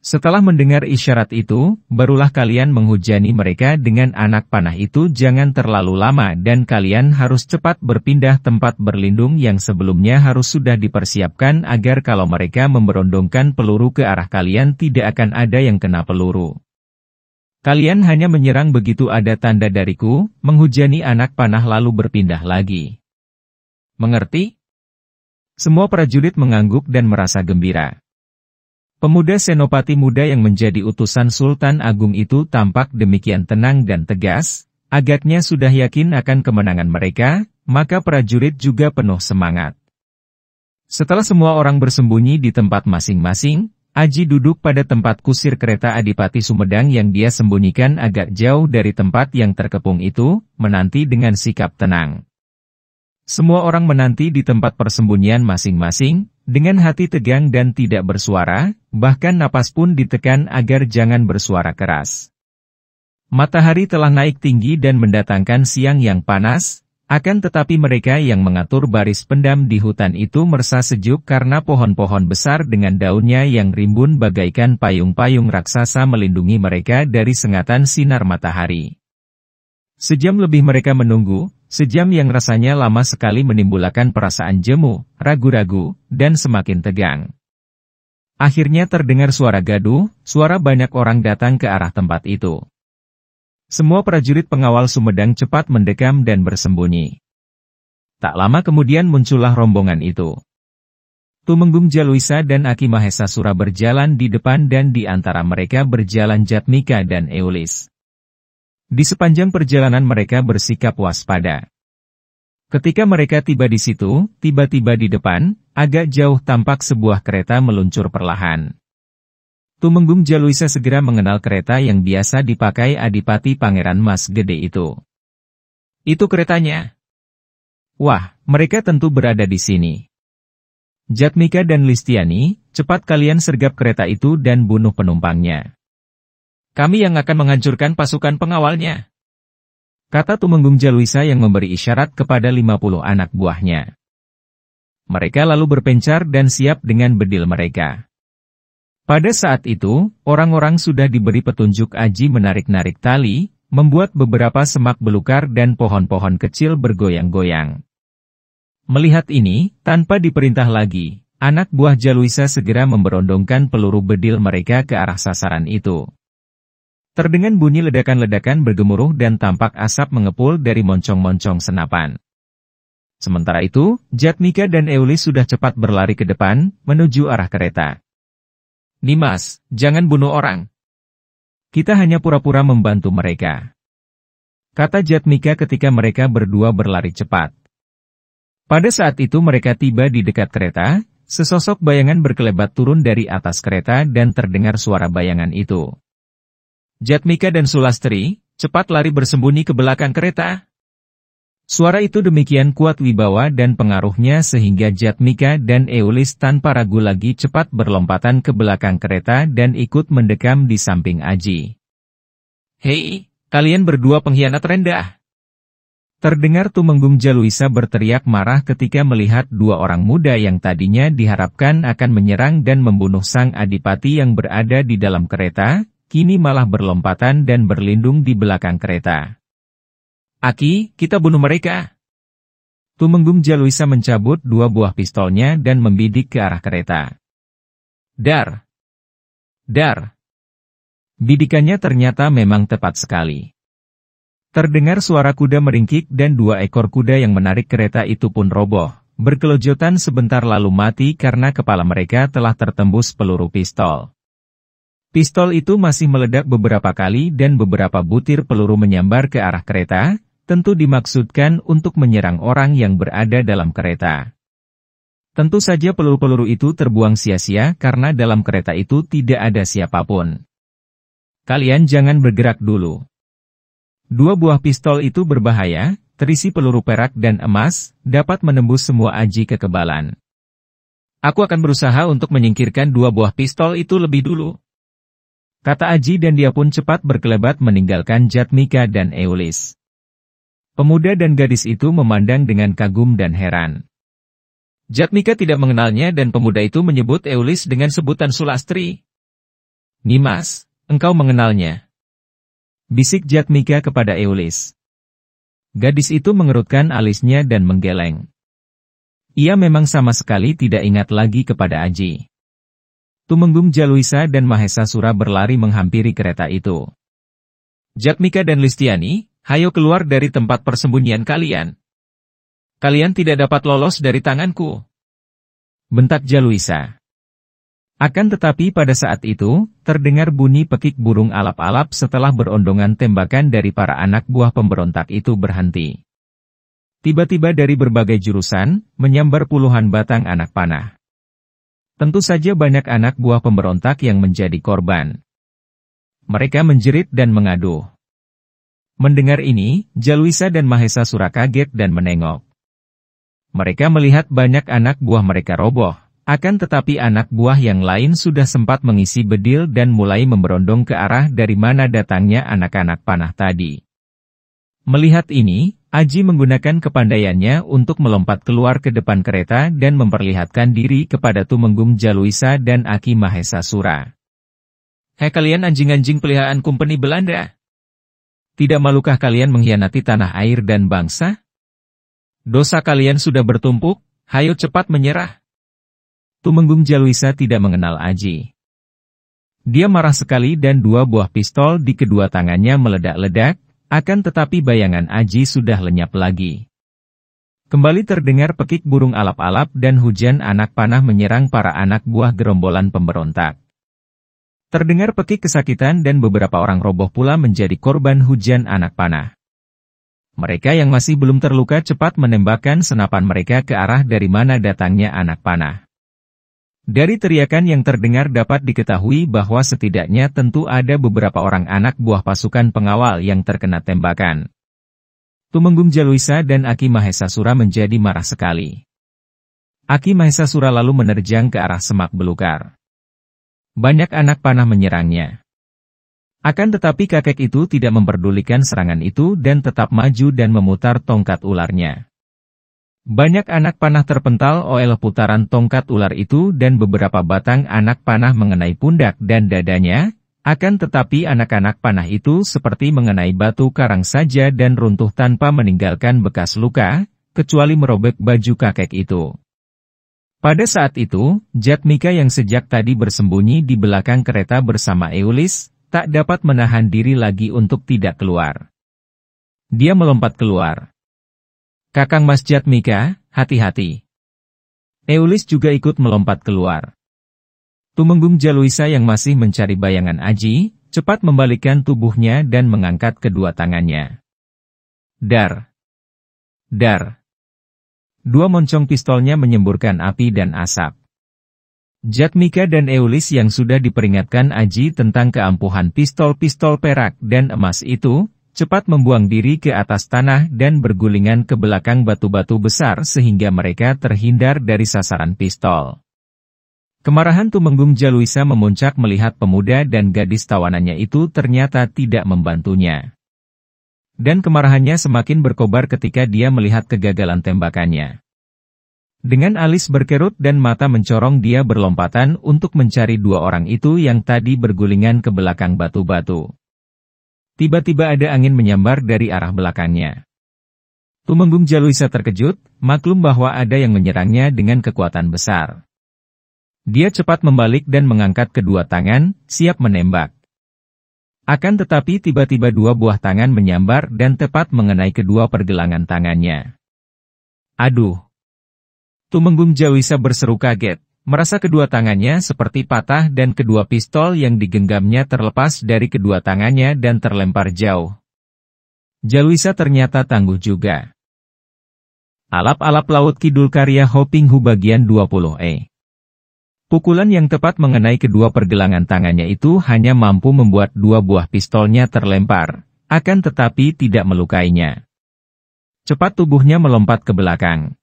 Setelah mendengar isyarat itu, barulah kalian menghujani mereka dengan anak panah itu jangan terlalu lama dan kalian harus cepat berpindah tempat berlindung yang sebelumnya harus sudah dipersiapkan agar kalau mereka memberondongkan peluru ke arah kalian tidak akan ada yang kena peluru. Kalian hanya menyerang begitu ada tanda dariku, menghujani anak panah lalu berpindah lagi. Mengerti? Semua prajurit mengangguk dan merasa gembira. Pemuda senopati muda yang menjadi utusan Sultan Agung itu tampak demikian tenang dan tegas, agaknya sudah yakin akan kemenangan mereka, maka prajurit juga penuh semangat. Setelah semua orang bersembunyi di tempat masing-masing, Aji duduk pada tempat kusir kereta Adipati Sumedang yang dia sembunyikan agak jauh dari tempat yang terkepung itu, menanti dengan sikap tenang. Semua orang menanti di tempat persembunyian masing-masing, dengan hati tegang dan tidak bersuara, bahkan napas pun ditekan agar jangan bersuara keras. Matahari telah naik tinggi dan mendatangkan siang yang panas, akan tetapi mereka yang mengatur baris pendam di hutan itu merasa sejuk karena pohon-pohon besar dengan daunnya yang rimbun bagaikan payung-payung raksasa melindungi mereka dari sengatan sinar matahari. Sejam lebih mereka menunggu, Sejam yang rasanya lama sekali menimbulkan perasaan jemu, ragu-ragu, dan semakin tegang. Akhirnya terdengar suara gaduh, suara banyak orang datang ke arah tempat itu. Semua prajurit pengawal Sumedang cepat mendekam dan bersembunyi. Tak lama kemudian muncullah rombongan itu. Tumenggung Jaluisa dan Aki Mahesa Sura berjalan di depan dan di antara mereka berjalan Jatmika dan Eulis. Di sepanjang perjalanan mereka bersikap waspada. Ketika mereka tiba di situ, tiba-tiba di depan, agak jauh tampak sebuah kereta meluncur perlahan. Tumenggung Jaluisa segera mengenal kereta yang biasa dipakai Adipati Pangeran Mas Gede itu. Itu keretanya. Wah, mereka tentu berada di sini. Jatmika dan Listiani, cepat kalian sergap kereta itu dan bunuh penumpangnya. Kami yang akan menghancurkan pasukan pengawalnya. Kata Tumenggung Jaluisa yang memberi isyarat kepada 50 anak buahnya. Mereka lalu berpencar dan siap dengan bedil mereka. Pada saat itu, orang-orang sudah diberi petunjuk Aji menarik-narik tali, membuat beberapa semak belukar dan pohon-pohon kecil bergoyang-goyang. Melihat ini, tanpa diperintah lagi, anak buah Jaluisa segera memberondongkan peluru bedil mereka ke arah sasaran itu. Terdengar bunyi ledakan-ledakan bergemuruh dan tampak asap mengepul dari moncong-moncong senapan. Sementara itu, Jatmika dan Eulis sudah cepat berlari ke depan, menuju arah kereta. Nimas, jangan bunuh orang. Kita hanya pura-pura membantu mereka. Kata Jatmika ketika mereka berdua berlari cepat. Pada saat itu mereka tiba di dekat kereta, sesosok bayangan berkelebat turun dari atas kereta dan terdengar suara bayangan itu. Jatmika dan Sulastri, cepat lari bersembunyi ke belakang kereta. Suara itu demikian kuat wibawa dan pengaruhnya sehingga Jatmika dan Eulis tanpa ragu lagi cepat berlompatan ke belakang kereta dan ikut mendekam di samping Aji. Hei, kalian berdua pengkhianat rendah! Terdengar Tumenggung Jaluisa berteriak marah ketika melihat dua orang muda yang tadinya diharapkan akan menyerang dan membunuh sang adipati yang berada di dalam kereta, kini malah berlompatan dan berlindung di belakang kereta. Aki, kita bunuh mereka. Tumenggung Jaluisa mencabut dua buah pistolnya dan membidik ke arah kereta. Dar! Dar! Bidikannya ternyata memang tepat sekali. Terdengar suara kuda meringkik dan dua ekor kuda yang menarik kereta itu pun roboh, berkelojotan sebentar lalu mati karena kepala mereka telah tertembus peluru pistol. Pistol itu masih meledak beberapa kali dan beberapa butir peluru menyambar ke arah kereta, tentu dimaksudkan untuk menyerang orang yang berada dalam kereta. Tentu saja peluru-peluru itu terbuang sia-sia karena dalam kereta itu tidak ada siapapun. Kalian jangan bergerak dulu. Dua buah pistol itu berbahaya, terisi peluru perak dan emas, dapat menembus semua aji kekebalan. Aku akan berusaha untuk menyingkirkan dua buah pistol itu lebih dulu. Kata Aji dan dia pun cepat berkelebat meninggalkan Jatmika dan Eulis. Pemuda dan gadis itu memandang dengan kagum dan heran. Jatmika tidak mengenalnya dan pemuda itu menyebut Eulis dengan sebutan Sulastri. Nimas, engkau mengenalnya. Bisik Jatmika kepada Eulis. Gadis itu mengerutkan alisnya dan menggeleng. Ia memang sama sekali tidak ingat lagi kepada Aji. Tumenggung Jaluisa dan Mahesa Sura berlari menghampiri kereta itu. Jakmika dan Listiani, hayo keluar dari tempat persembunyian kalian. Kalian tidak dapat lolos dari tanganku. Bentak Jaluisa. Akan tetapi pada saat itu, terdengar bunyi pekik burung alap-alap setelah berondongan tembakan dari para anak buah pemberontak itu berhenti. Tiba-tiba dari berbagai jurusan, menyambar puluhan batang anak panah. Tentu saja banyak anak buah pemberontak yang menjadi korban. Mereka menjerit dan mengadu. Mendengar ini, Jalwisa dan Mahesa Sura kaget dan menengok. Mereka melihat banyak anak buah mereka roboh, akan tetapi anak buah yang lain sudah sempat mengisi bedil dan mulai memberondong ke arah dari mana datangnya anak-anak panah tadi. Melihat ini, Aji menggunakan kepandaiannya untuk melompat keluar ke depan kereta dan memperlihatkan diri kepada Tumenggung Jaluisa dan Aki Mahesa Sura. Hei kalian anjing-anjing peliharaan kumpeni Belanda! Tidak malukah kalian mengkhianati tanah air dan bangsa? Dosa kalian sudah bertumpuk, hayo cepat menyerah. Tumenggung Jaluisa tidak mengenal Aji. Dia marah sekali dan dua buah pistol di kedua tangannya meledak-ledak, akan tetapi bayangan Aji sudah lenyap lagi. Kembali terdengar pekik burung alap-alap dan hujan anak panah menyerang para anak buah gerombolan pemberontak. Terdengar pekik kesakitan dan beberapa orang roboh pula menjadi korban hujan anak panah. Mereka yang masih belum terluka cepat menembakkan senapan mereka ke arah dari mana datangnya anak panah. Dari teriakan yang terdengar dapat diketahui bahwa setidaknya tentu ada beberapa orang anak buah pasukan pengawal yang terkena tembakan. Tumenggung Jaluisa dan Aki Mahesa Sura menjadi marah sekali. Aki Mahesa Sura lalu menerjang ke arah semak belukar. Banyak anak panah menyerangnya. Akan tetapi kakek itu tidak memperdulikan serangan itu dan tetap maju dan memutar tongkat ularnya. Banyak anak panah terpental oleh putaran tongkat ular itu dan beberapa batang anak panah mengenai pundak dan dadanya, akan tetapi anak-anak panah itu seperti mengenai batu karang saja dan runtuh tanpa meninggalkan bekas luka, kecuali merobek baju kakek itu. Pada saat itu, Jatmika yang sejak tadi bersembunyi di belakang kereta bersama Eulis, tak dapat menahan diri lagi untuk tidak keluar. Dia melompat keluar. Kakang Masjid Mika, hati-hati. Eulis juga ikut melompat keluar. Tumenggung Jaluisa yang masih mencari bayangan Aji, cepat membalikkan tubuhnya dan mengangkat kedua tangannya. Dar. Dar. Dua moncong pistolnya menyemburkan api dan asap. Jatmika dan Eulis yang sudah diperingatkan Aji tentang keampuhan pistol-pistol perak dan emas itu, cepat membuang diri ke atas tanah dan bergulingan ke belakang batu-batu besar sehingga mereka terhindar dari sasaran pistol. Kemarahan Tumenggung Jaluisa memuncak melihat pemuda dan gadis tawanannya itu ternyata tidak membantunya. Dan kemarahannya semakin berkobar ketika dia melihat kegagalan tembakannya. Dengan alis berkerut dan mata mencorong dia berlompatan untuk mencari dua orang itu yang tadi bergulingan ke belakang batu-batu. Tiba-tiba ada angin menyambar dari arah belakangnya. Tumenggung Jaluisa terkejut, maklum bahwa ada yang menyerangnya dengan kekuatan besar. Dia cepat membalik dan mengangkat kedua tangan, siap menembak. Akan tetapi tiba-tiba dua buah tangan menyambar dan tepat mengenai kedua pergelangan tangannya. Aduh! Tumenggung Jawisa berseru kaget, merasa kedua tangannya seperti patah dan kedua pistol yang digenggamnya terlepas dari kedua tangannya dan terlempar jauh. Jaluisa ternyata tangguh juga. Alap-alap Laut Kidul karya Hoping Hu bagian 20E. Pukulan yang tepat mengenai kedua pergelangan tangannya itu hanya mampu membuat dua buah pistolnya terlempar, akan tetapi tidak melukainya. Cepat tubuhnya melompat ke belakang.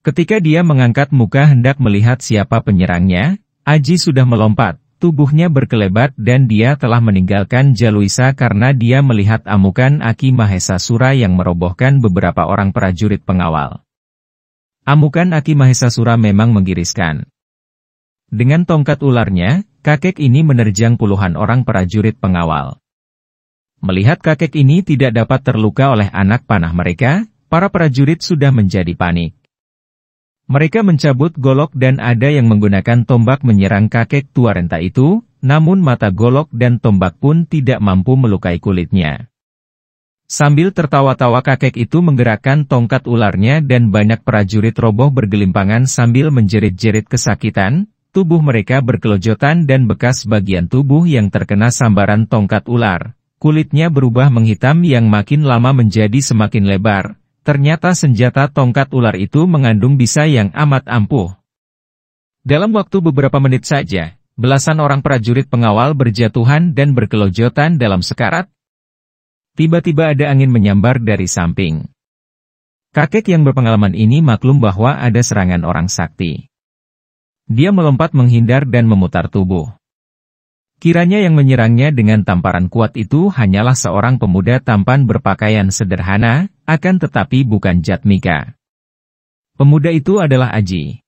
Ketika dia mengangkat muka hendak melihat siapa penyerangnya, Aji sudah melompat, tubuhnya berkelebat dan dia telah meninggalkan Jaluisa karena dia melihat amukan Aki Mahesa Sura yang merobohkan beberapa orang prajurit pengawal. Amukan Aki Mahesa Sura memang menggiriskan. Dengan tongkat ularnya, kakek ini menerjang puluhan orang prajurit pengawal. Melihat kakek ini tidak dapat terluka oleh anak panah mereka, para prajurit sudah menjadi panik. Mereka mencabut golok dan ada yang menggunakan tombak menyerang kakek tua renta itu, namun mata golok dan tombak pun tidak mampu melukai kulitnya. Sambil tertawa-tawa kakek itu menggerakkan tongkat ularnya dan banyak prajurit roboh bergelimpangan sambil menjerit-jerit kesakitan, tubuh mereka berkelojotan dan bekas bagian tubuh yang terkena sambaran tongkat ular. Kulitnya berubah menghitam yang makin lama menjadi semakin lebar, Ternyata senjata tongkat ular itu mengandung bisa yang amat ampuh. Dalam waktu beberapa menit saja, belasan orang prajurit pengawal berjatuhan dan berkelojotan dalam sekarat. Tiba-tiba ada angin menyambar dari samping. Kakek yang berpengalaman ini maklum bahwa ada serangan orang sakti. Dia melompat menghindar dan memutar tubuh. Kiranya yang menyerangnya dengan tamparan kuat itu hanyalah seorang pemuda tampan berpakaian sederhana, akan tetapi bukan Jatmika. Pemuda itu adalah Aji.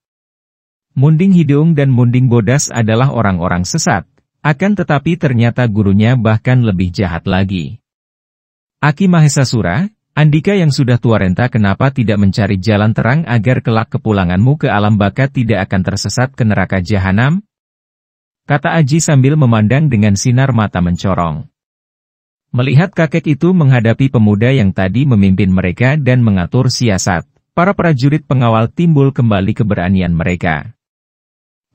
Munding Hidung dan Munding Bodas adalah orang-orang sesat, akan tetapi ternyata gurunya bahkan lebih jahat lagi. Aki Mahesasura, Andika yang sudah tua renta kenapa tidak mencari jalan terang agar kelak kepulanganmu ke alam baka tidak akan tersesat ke neraka jahanam? kata Aji sambil memandang dengan sinar mata mencorong. Melihat kakek itu menghadapi pemuda yang tadi memimpin mereka dan mengatur siasat, para prajurit pengawal timbul kembali keberanian mereka.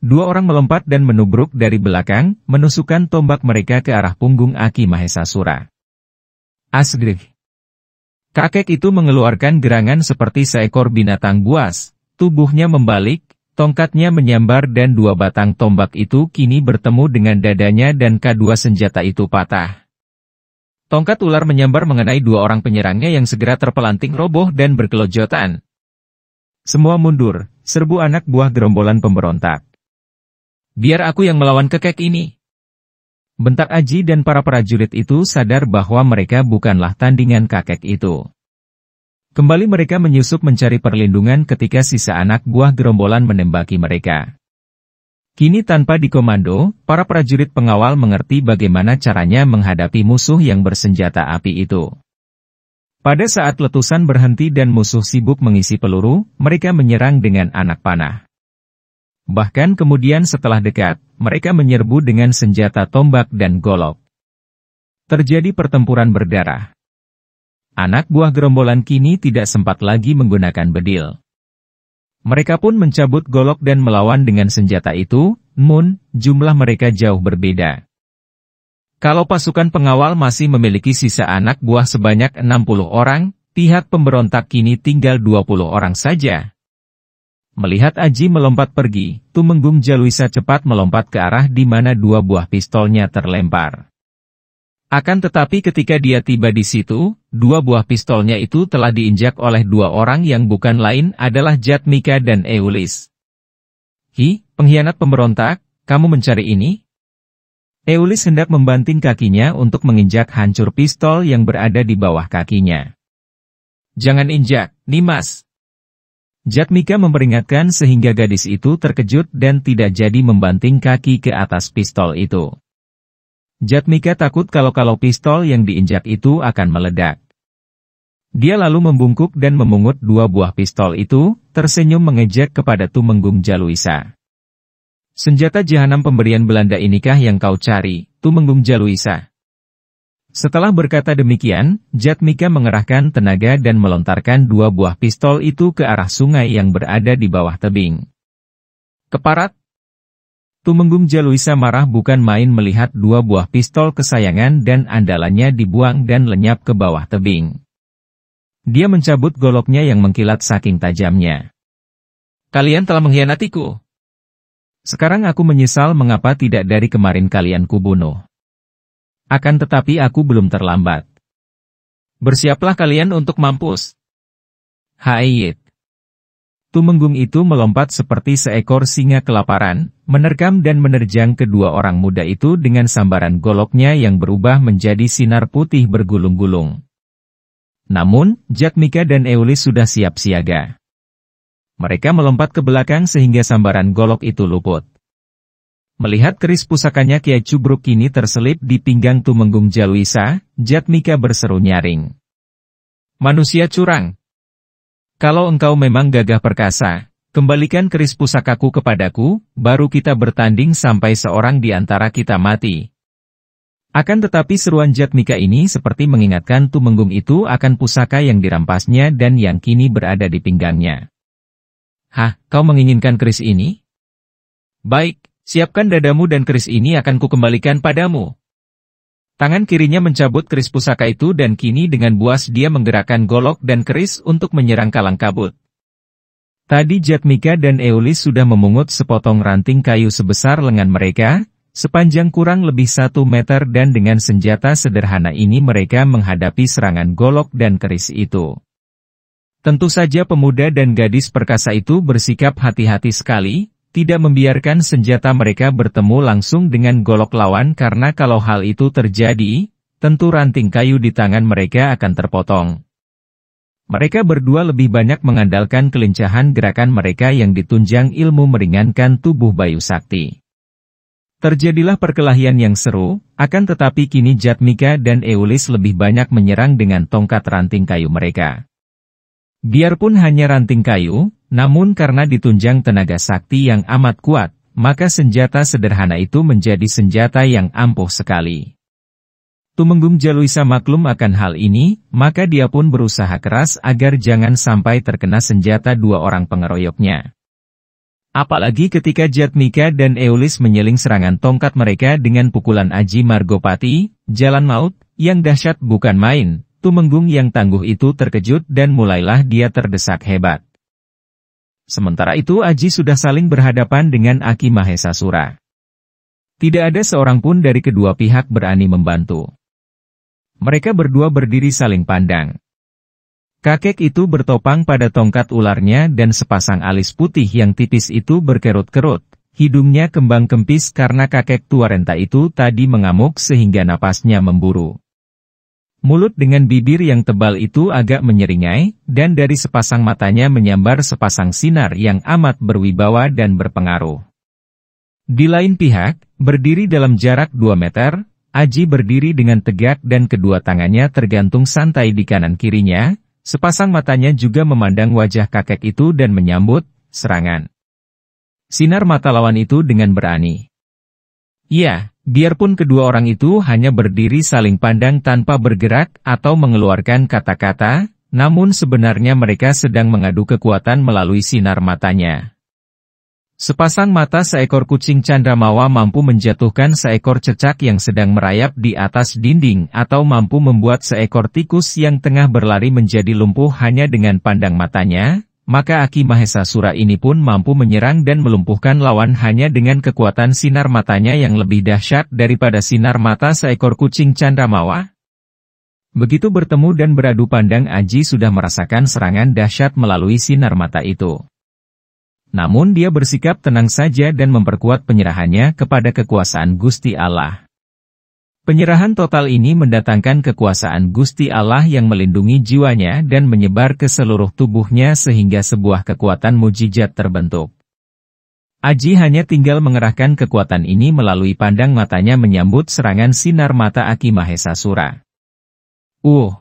Dua orang melompat dan menubruk dari belakang, menusukkan tombak mereka ke arah punggung Aki Mahesa Sura. Asgrih. Kakek itu mengeluarkan gerangan seperti seekor binatang buas, tubuhnya membalik, Tongkatnya menyambar dan dua batang tombak itu kini bertemu dengan dadanya dan kedua senjata itu patah. Tongkat ular menyambar mengenai dua orang penyerangnya yang segera terpelanting roboh dan berkelojotan. Semua mundur, serbu anak buah gerombolan pemberontak. Biar aku yang melawan kekek ini. Bentak Aji dan para prajurit itu sadar bahwa mereka bukanlah tandingan kakek itu. Kembali mereka menyusup mencari perlindungan ketika sisa anak buah gerombolan menembaki mereka. Kini tanpa dikomando, para prajurit pengawal mengerti bagaimana caranya menghadapi musuh yang bersenjata api itu. Pada saat letusan berhenti dan musuh sibuk mengisi peluru, mereka menyerang dengan anak panah. Bahkan kemudian setelah dekat, mereka menyerbu dengan senjata tombak dan golok. Terjadi pertempuran berdarah. Anak buah gerombolan kini tidak sempat lagi menggunakan bedil. Mereka pun mencabut golok dan melawan dengan senjata itu, namun jumlah mereka jauh berbeda. Kalau pasukan pengawal masih memiliki sisa anak buah sebanyak 60 orang, pihak pemberontak kini tinggal 20 orang saja. Melihat Aji melompat pergi, Tumenggung Jaluisa cepat melompat ke arah di mana dua buah pistolnya terlempar. Akan tetapi ketika dia tiba di situ, dua buah pistolnya itu telah diinjak oleh dua orang yang bukan lain adalah Jatmika dan Eulis. Hi, pengkhianat pemberontak, kamu mencari ini? Eulis hendak membanting kakinya untuk menginjak hancur pistol yang berada di bawah kakinya. Jangan injak, Nimas. Jatmika memperingatkan sehingga gadis itu terkejut dan tidak jadi membanting kaki ke atas pistol itu. Jatmika takut kalau-kalau pistol yang diinjak itu akan meledak. Dia lalu membungkuk dan memungut dua buah pistol itu, tersenyum mengejek kepada Tumenggung Jaluisa. Senjata jahanam pemberian Belanda inikah yang kau cari, Tumenggung Jaluisa? Setelah berkata demikian, Jatmika mengerahkan tenaga dan melontarkan dua buah pistol itu ke arah sungai yang berada di bawah tebing. Keparat, Tumenggung Jaluisa marah bukan main melihat dua buah pistol kesayangan dan andalannya dibuang dan lenyap ke bawah tebing. Dia mencabut goloknya yang mengkilat saking tajamnya. Kalian telah mengkhianatiku. Sekarang aku menyesal mengapa tidak dari kemarin kalian kubunuh. Akan tetapi aku belum terlambat. Bersiaplah kalian untuk mampus. Haiyit. Tumenggung itu melompat seperti seekor singa kelaparan, menerkam dan menerjang kedua orang muda itu dengan sambaran goloknya yang berubah menjadi sinar putih bergulung-gulung. Namun, Jack Mika dan Eulis sudah siap siaga. Mereka melompat ke belakang sehingga sambaran golok itu luput. Melihat keris pusakanya Kiai Cubruk kini terselip di pinggang Tumenggung Jaluisa, Jack Mika berseru nyaring. Manusia curang. Kalau engkau memang gagah perkasa, Kembalikan keris pusakaku kepadaku, baru kita bertanding sampai seorang di antara kita mati. Akan tetapi seruan Jatmika ini seperti mengingatkan Tumenggung itu akan pusaka yang dirampasnya dan yang kini berada di pinggangnya. Hah, kau menginginkan keris ini? Baik, siapkan dadamu dan keris ini akan kukembalikan padamu. Tangan kirinya mencabut keris pusaka itu dan kini dengan buas dia menggerakkan golok dan keris untuk menyerang Kalang Kabut. Tadi Jatmika dan Eulis sudah memungut sepotong ranting kayu sebesar lengan mereka, sepanjang kurang lebih satu meter dan dengan senjata sederhana ini mereka menghadapi serangan golok dan keris itu. Tentu saja pemuda dan gadis perkasa itu bersikap hati-hati sekali, tidak membiarkan senjata mereka bertemu langsung dengan golok lawan karena kalau hal itu terjadi, tentu ranting kayu di tangan mereka akan terpotong. Mereka berdua lebih banyak mengandalkan kelincahan gerakan mereka yang ditunjang ilmu meringankan tubuh Bayu Sakti. Terjadilah perkelahian yang seru, akan tetapi kini Jatmika dan Eulis lebih banyak menyerang dengan tongkat ranting kayu mereka. Biarpun hanya ranting kayu, namun karena ditunjang tenaga sakti yang amat kuat, maka senjata sederhana itu menjadi senjata yang ampuh sekali. Tumenggung Jaluisa maklum akan hal ini, maka dia pun berusaha keras agar jangan sampai terkena senjata dua orang pengeroyoknya. Apalagi ketika Jatmika dan Eulis menyeling serangan tongkat mereka dengan pukulan Aji Margopati, Jalan Maut, yang dahsyat bukan main, Tumenggung yang tangguh itu terkejut dan mulailah dia terdesak hebat. Sementara itu Aji sudah saling berhadapan dengan Aki Mahesasura. Tidak ada seorang pun dari kedua pihak berani membantu. Mereka berdua berdiri saling pandang. Kakek itu bertopang pada tongkat ularnya dan sepasang alis putih yang tipis itu berkerut-kerut. Hidungnya kembang kempis karena kakek tua renta itu tadi mengamuk sehingga napasnya memburu. Mulut dengan bibir yang tebal itu agak menyeringai, dan dari sepasang matanya menyambar sepasang sinar yang amat berwibawa dan berpengaruh. Di lain pihak, berdiri dalam jarak 2 meter, Aji berdiri dengan tegak dan kedua tangannya tergantung santai di kanan kirinya, sepasang matanya juga memandang wajah kakek itu dan menyambut serangan. Sinar mata lawan itu dengan berani. Ya, biarpun kedua orang itu hanya berdiri saling pandang tanpa bergerak atau mengeluarkan kata-kata, namun sebenarnya mereka sedang mengadu kekuatan melalui sinar matanya. Sepasang mata seekor kucing mawa mampu menjatuhkan seekor cecak yang sedang merayap di atas dinding atau mampu membuat seekor tikus yang tengah berlari menjadi lumpuh hanya dengan pandang matanya, maka Aki Mahesasura ini pun mampu menyerang dan melumpuhkan lawan hanya dengan kekuatan sinar matanya yang lebih dahsyat daripada sinar mata seekor kucing mawa. Begitu bertemu dan beradu pandang Aji sudah merasakan serangan dahsyat melalui sinar mata itu. Namun dia bersikap tenang saja dan memperkuat penyerahannya kepada kekuasaan Gusti Allah. Penyerahan total ini mendatangkan kekuasaan Gusti Allah yang melindungi jiwanya dan menyebar ke seluruh tubuhnya sehingga sebuah kekuatan mujizat terbentuk. Aji hanya tinggal mengerahkan kekuatan ini melalui pandang matanya menyambut serangan sinar mata Aki Sura. Uh,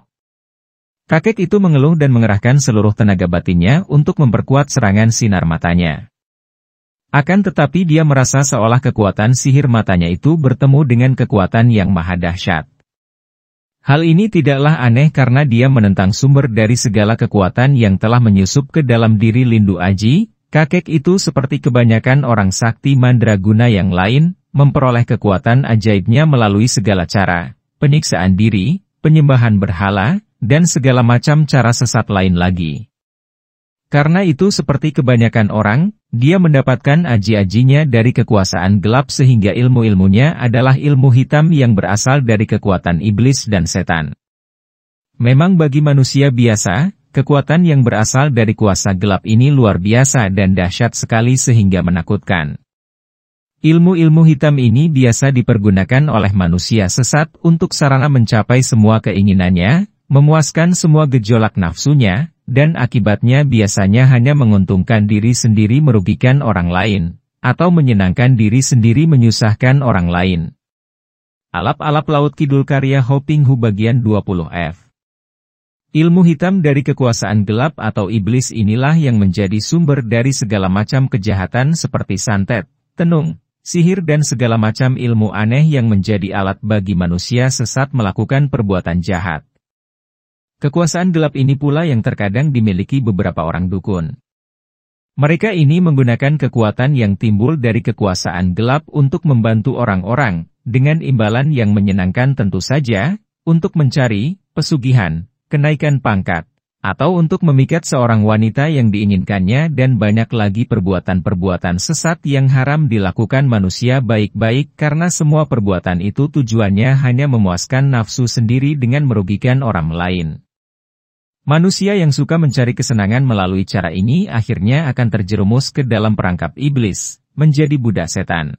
Kakek itu mengeluh dan mengerahkan seluruh tenaga batinnya untuk memperkuat serangan sinar matanya. Akan tetapi dia merasa seolah kekuatan sihir matanya itu bertemu dengan kekuatan yang maha dahsyat. Hal ini tidaklah aneh karena dia menentang sumber dari segala kekuatan yang telah menyusup ke dalam diri Lindu Aji, kakek itu seperti kebanyakan orang sakti mandraguna yang lain, memperoleh kekuatan ajaibnya melalui segala cara, penyiksaan diri, penyembahan berhala, dan segala macam cara sesat lain lagi. Karena itu seperti kebanyakan orang, dia mendapatkan aji-ajinya dari kekuasaan gelap sehingga ilmu-ilmunya adalah ilmu hitam yang berasal dari kekuatan iblis dan setan. Memang bagi manusia biasa, kekuatan yang berasal dari kuasa gelap ini luar biasa dan dahsyat sekali sehingga menakutkan. Ilmu-ilmu hitam ini biasa dipergunakan oleh manusia sesat untuk sarana mencapai semua keinginannya, memuaskan semua gejolak nafsunya, dan akibatnya biasanya hanya menguntungkan diri sendiri merugikan orang lain, atau menyenangkan diri sendiri menyusahkan orang lain. Alap-alap Laut Kidul karya Hoping Hu bagian 20F Ilmu hitam dari kekuasaan gelap atau iblis inilah yang menjadi sumber dari segala macam kejahatan seperti santet, tenung, sihir dan segala macam ilmu aneh yang menjadi alat bagi manusia sesat melakukan perbuatan jahat. Kekuasaan gelap ini pula yang terkadang dimiliki beberapa orang dukun. Mereka ini menggunakan kekuatan yang timbul dari kekuasaan gelap untuk membantu orang-orang, dengan imbalan yang menyenangkan tentu saja, untuk mencari, pesugihan, kenaikan pangkat, atau untuk memikat seorang wanita yang diinginkannya dan banyak lagi perbuatan-perbuatan sesat yang haram dilakukan manusia baik-baik karena semua perbuatan itu tujuannya hanya memuaskan nafsu sendiri dengan merugikan orang lain. Manusia yang suka mencari kesenangan melalui cara ini akhirnya akan terjerumus ke dalam perangkap iblis, menjadi budak setan.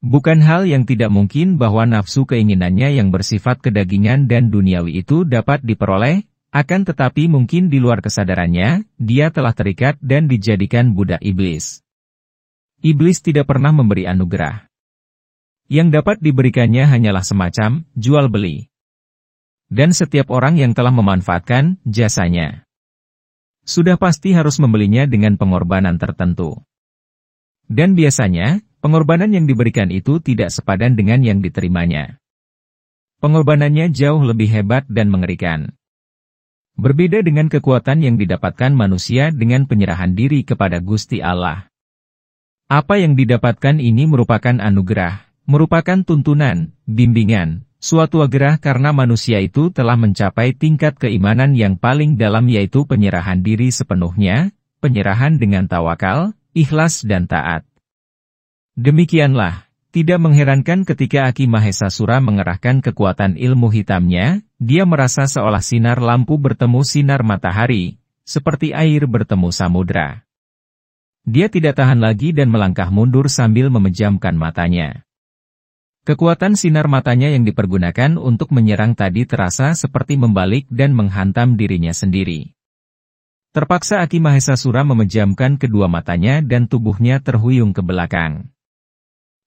Bukan hal yang tidak mungkin bahwa nafsu keinginannya yang bersifat kedagingan dan duniawi itu dapat diperoleh, akan tetapi mungkin di luar kesadarannya, dia telah terikat dan dijadikan budak iblis. Iblis tidak pernah memberi anugerah. Yang dapat diberikannya hanyalah semacam jual beli dan setiap orang yang telah memanfaatkan jasanya. Sudah pasti harus membelinya dengan pengorbanan tertentu. Dan biasanya, pengorbanan yang diberikan itu tidak sepadan dengan yang diterimanya. Pengorbanannya jauh lebih hebat dan mengerikan. Berbeda dengan kekuatan yang didapatkan manusia dengan penyerahan diri kepada Gusti Allah. Apa yang didapatkan ini merupakan anugerah, merupakan tuntunan, bimbingan, Suatu agerah karena manusia itu telah mencapai tingkat keimanan yang paling dalam yaitu penyerahan diri sepenuhnya, penyerahan dengan tawakal, ikhlas dan taat. Demikianlah, tidak mengherankan ketika Aki Sura mengerahkan kekuatan ilmu hitamnya, dia merasa seolah sinar lampu bertemu sinar matahari, seperti air bertemu samudra. Dia tidak tahan lagi dan melangkah mundur sambil memejamkan matanya. Kekuatan sinar matanya yang dipergunakan untuk menyerang tadi terasa seperti membalik dan menghantam dirinya sendiri. Terpaksa Aki Mahesasura memejamkan kedua matanya dan tubuhnya terhuyung ke belakang.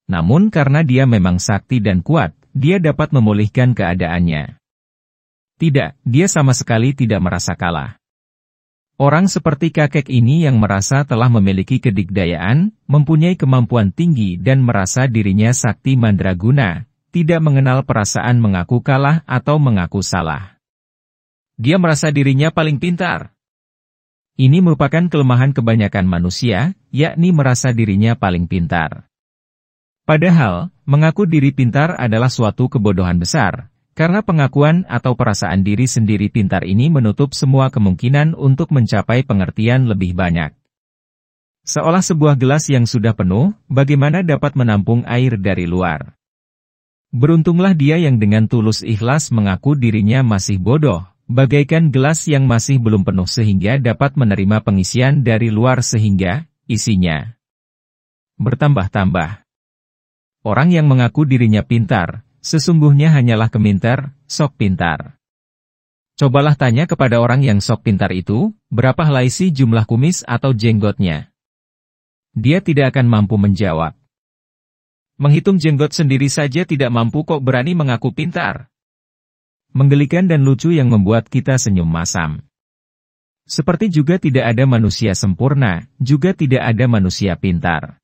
Namun karena dia memang sakti dan kuat, dia dapat memulihkan keadaannya. Tidak, dia sama sekali tidak merasa kalah. Orang seperti kakek ini yang merasa telah memiliki kedikdayaan, mempunyai kemampuan tinggi dan merasa dirinya sakti mandraguna, tidak mengenal perasaan mengaku kalah atau mengaku salah. Dia merasa dirinya paling pintar. Ini merupakan kelemahan kebanyakan manusia, yakni merasa dirinya paling pintar. Padahal, mengaku diri pintar adalah suatu kebodohan besar, karena pengakuan atau perasaan diri sendiri pintar ini menutup semua kemungkinan untuk mencapai pengertian lebih banyak. Seolah sebuah gelas yang sudah penuh, bagaimana dapat menampung air dari luar? Beruntunglah dia yang dengan tulus ikhlas mengaku dirinya masih bodoh, bagaikan gelas yang masih belum penuh sehingga dapat menerima pengisian dari luar sehingga isinya bertambah-tambah. Orang yang mengaku dirinya pintar, Sesungguhnya hanyalah keminter, sok pintar. Cobalah tanya kepada orang yang sok pintar itu, berapa laisi jumlah kumis atau jenggotnya. Dia tidak akan mampu menjawab. Menghitung jenggot sendiri saja tidak mampu kok berani mengaku pintar. Menggelikan dan lucu yang membuat kita senyum masam. Seperti juga tidak ada manusia sempurna, juga tidak ada manusia pintar.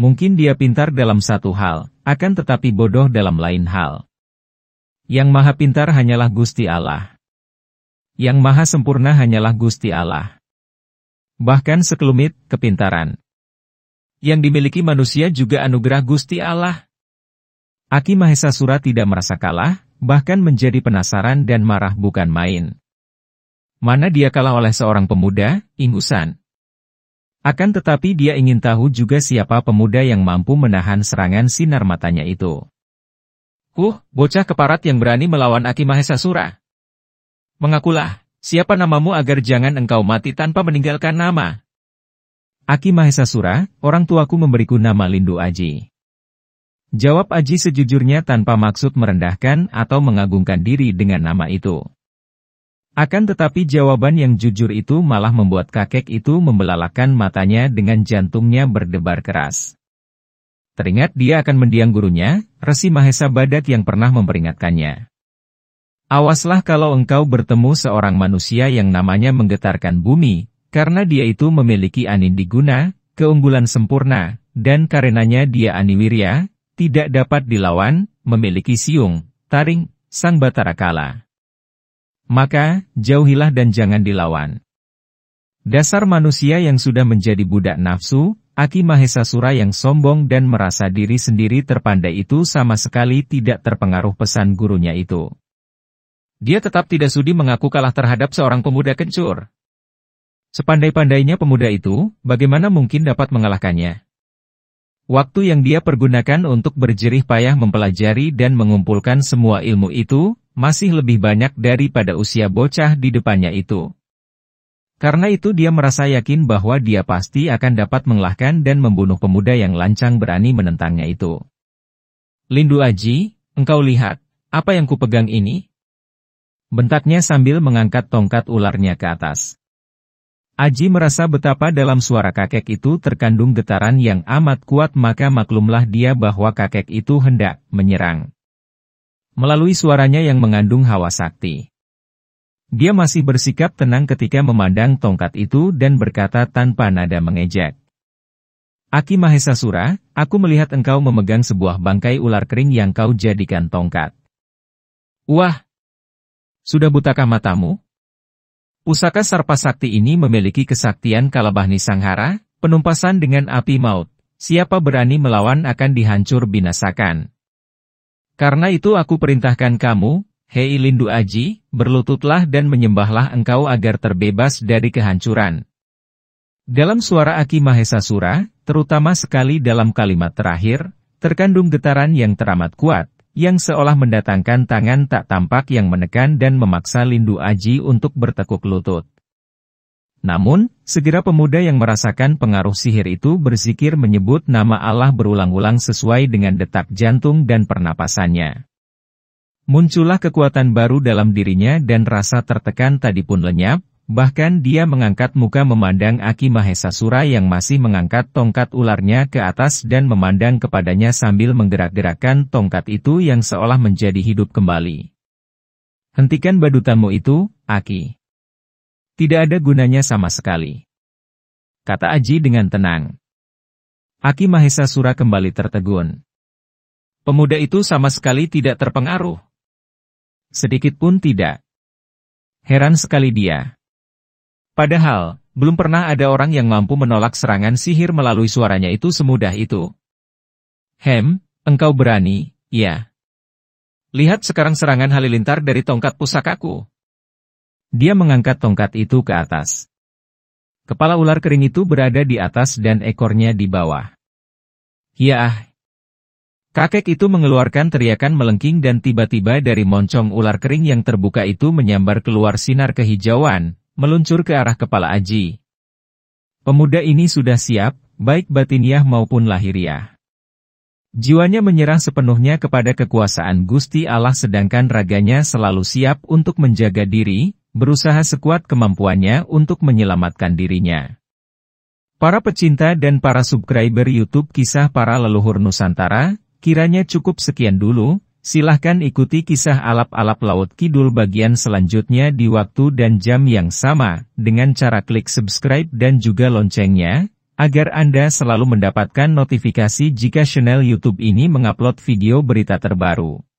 Mungkin dia pintar dalam satu hal, akan tetapi bodoh dalam lain hal. Yang maha pintar hanyalah Gusti Allah. Yang maha sempurna hanyalah Gusti Allah. Bahkan sekelumit, kepintaran. Yang dimiliki manusia juga anugerah Gusti Allah. Aki Mahesa Sura tidak merasa kalah, bahkan menjadi penasaran dan marah bukan main. Mana dia kalah oleh seorang pemuda, ingusan. Akan tetapi dia ingin tahu juga siapa pemuda yang mampu menahan serangan sinar matanya itu. Huh, bocah keparat yang berani melawan Aki Mahesa Sura. Mengakulah, siapa namamu agar jangan engkau mati tanpa meninggalkan nama. Aki Mahesa Sura, orang tuaku memberiku nama Lindu Aji. Jawab Aji sejujurnya tanpa maksud merendahkan atau mengagungkan diri dengan nama itu. Akan tetapi jawaban yang jujur itu malah membuat kakek itu membelalakan matanya dengan jantungnya berdebar keras. Teringat dia akan mendiang gurunya, Resi Mahesa Badak yang pernah memperingatkannya. Awaslah kalau engkau bertemu seorang manusia yang namanya menggetarkan bumi, karena dia itu memiliki anindiguna, keunggulan sempurna, dan karenanya dia aniwirya, tidak dapat dilawan, memiliki siung, taring, sang batara kala maka jauhilah dan jangan dilawan. Dasar manusia yang sudah menjadi budak nafsu, Aki Mahesa Sura yang sombong dan merasa diri sendiri terpandai itu sama sekali tidak terpengaruh pesan gurunya itu. Dia tetap tidak sudi mengaku kalah terhadap seorang pemuda kencur. Sepandai-pandainya pemuda itu, bagaimana mungkin dapat mengalahkannya? Waktu yang dia pergunakan untuk berjerih payah mempelajari dan mengumpulkan semua ilmu itu, masih lebih banyak daripada usia bocah di depannya itu. Karena itu dia merasa yakin bahwa dia pasti akan dapat mengalahkan dan membunuh pemuda yang lancang berani menentangnya itu. Lindu Aji, engkau lihat, apa yang kupegang ini? Bentaknya sambil mengangkat tongkat ularnya ke atas. Aji merasa betapa dalam suara kakek itu terkandung getaran yang amat kuat maka maklumlah dia bahwa kakek itu hendak menyerang melalui suaranya yang mengandung hawa sakti. Dia masih bersikap tenang ketika memandang tongkat itu dan berkata tanpa nada mengejek. Aki Mahesasura, aku melihat engkau memegang sebuah bangkai ular kering yang kau jadikan tongkat. Wah! Sudah butakah matamu? Usaka Sarpa Sakti ini memiliki kesaktian Kalabahni Sanghara, penumpasan dengan api maut. Siapa berani melawan akan dihancur binasakan. Karena itu aku perintahkan kamu, hei lindu aji, berlututlah dan menyembahlah engkau agar terbebas dari kehancuran. Dalam suara Aki Mahesasura, terutama sekali dalam kalimat terakhir, terkandung getaran yang teramat kuat, yang seolah mendatangkan tangan tak tampak yang menekan dan memaksa lindu aji untuk bertekuk lutut. Namun, segera pemuda yang merasakan pengaruh sihir itu berzikir menyebut nama Allah berulang-ulang sesuai dengan detak jantung dan pernapasannya. Muncullah kekuatan baru dalam dirinya dan rasa tertekan tadi pun lenyap, bahkan dia mengangkat muka memandang Aki Mahesa Mahesasura yang masih mengangkat tongkat ularnya ke atas dan memandang kepadanya sambil menggerak-gerakkan tongkat itu yang seolah menjadi hidup kembali. Hentikan badutamu itu, Aki. Tidak ada gunanya sama sekali. Kata Aji dengan tenang. Aki Mahesa Sura kembali tertegun. Pemuda itu sama sekali tidak terpengaruh. Sedikit pun tidak. Heran sekali dia. Padahal, belum pernah ada orang yang mampu menolak serangan sihir melalui suaranya itu semudah itu. Hem, engkau berani, ya. Lihat sekarang serangan halilintar dari tongkat pusakaku. Dia mengangkat tongkat itu ke atas. Kepala ular kering itu berada di atas dan ekornya di bawah. Yah! Kakek itu mengeluarkan teriakan melengking dan tiba-tiba dari moncong ular kering yang terbuka itu menyambar keluar sinar kehijauan, meluncur ke arah kepala Aji. Pemuda ini sudah siap, baik batiniah maupun lahiriah. Jiwanya menyerang sepenuhnya kepada kekuasaan Gusti Allah sedangkan raganya selalu siap untuk menjaga diri, berusaha sekuat kemampuannya untuk menyelamatkan dirinya. Para pecinta dan para subscriber YouTube kisah para leluhur Nusantara, kiranya cukup sekian dulu, silahkan ikuti kisah alap-alap Laut Kidul bagian selanjutnya di waktu dan jam yang sama, dengan cara klik subscribe dan juga loncengnya, agar Anda selalu mendapatkan notifikasi jika channel YouTube ini mengupload video berita terbaru.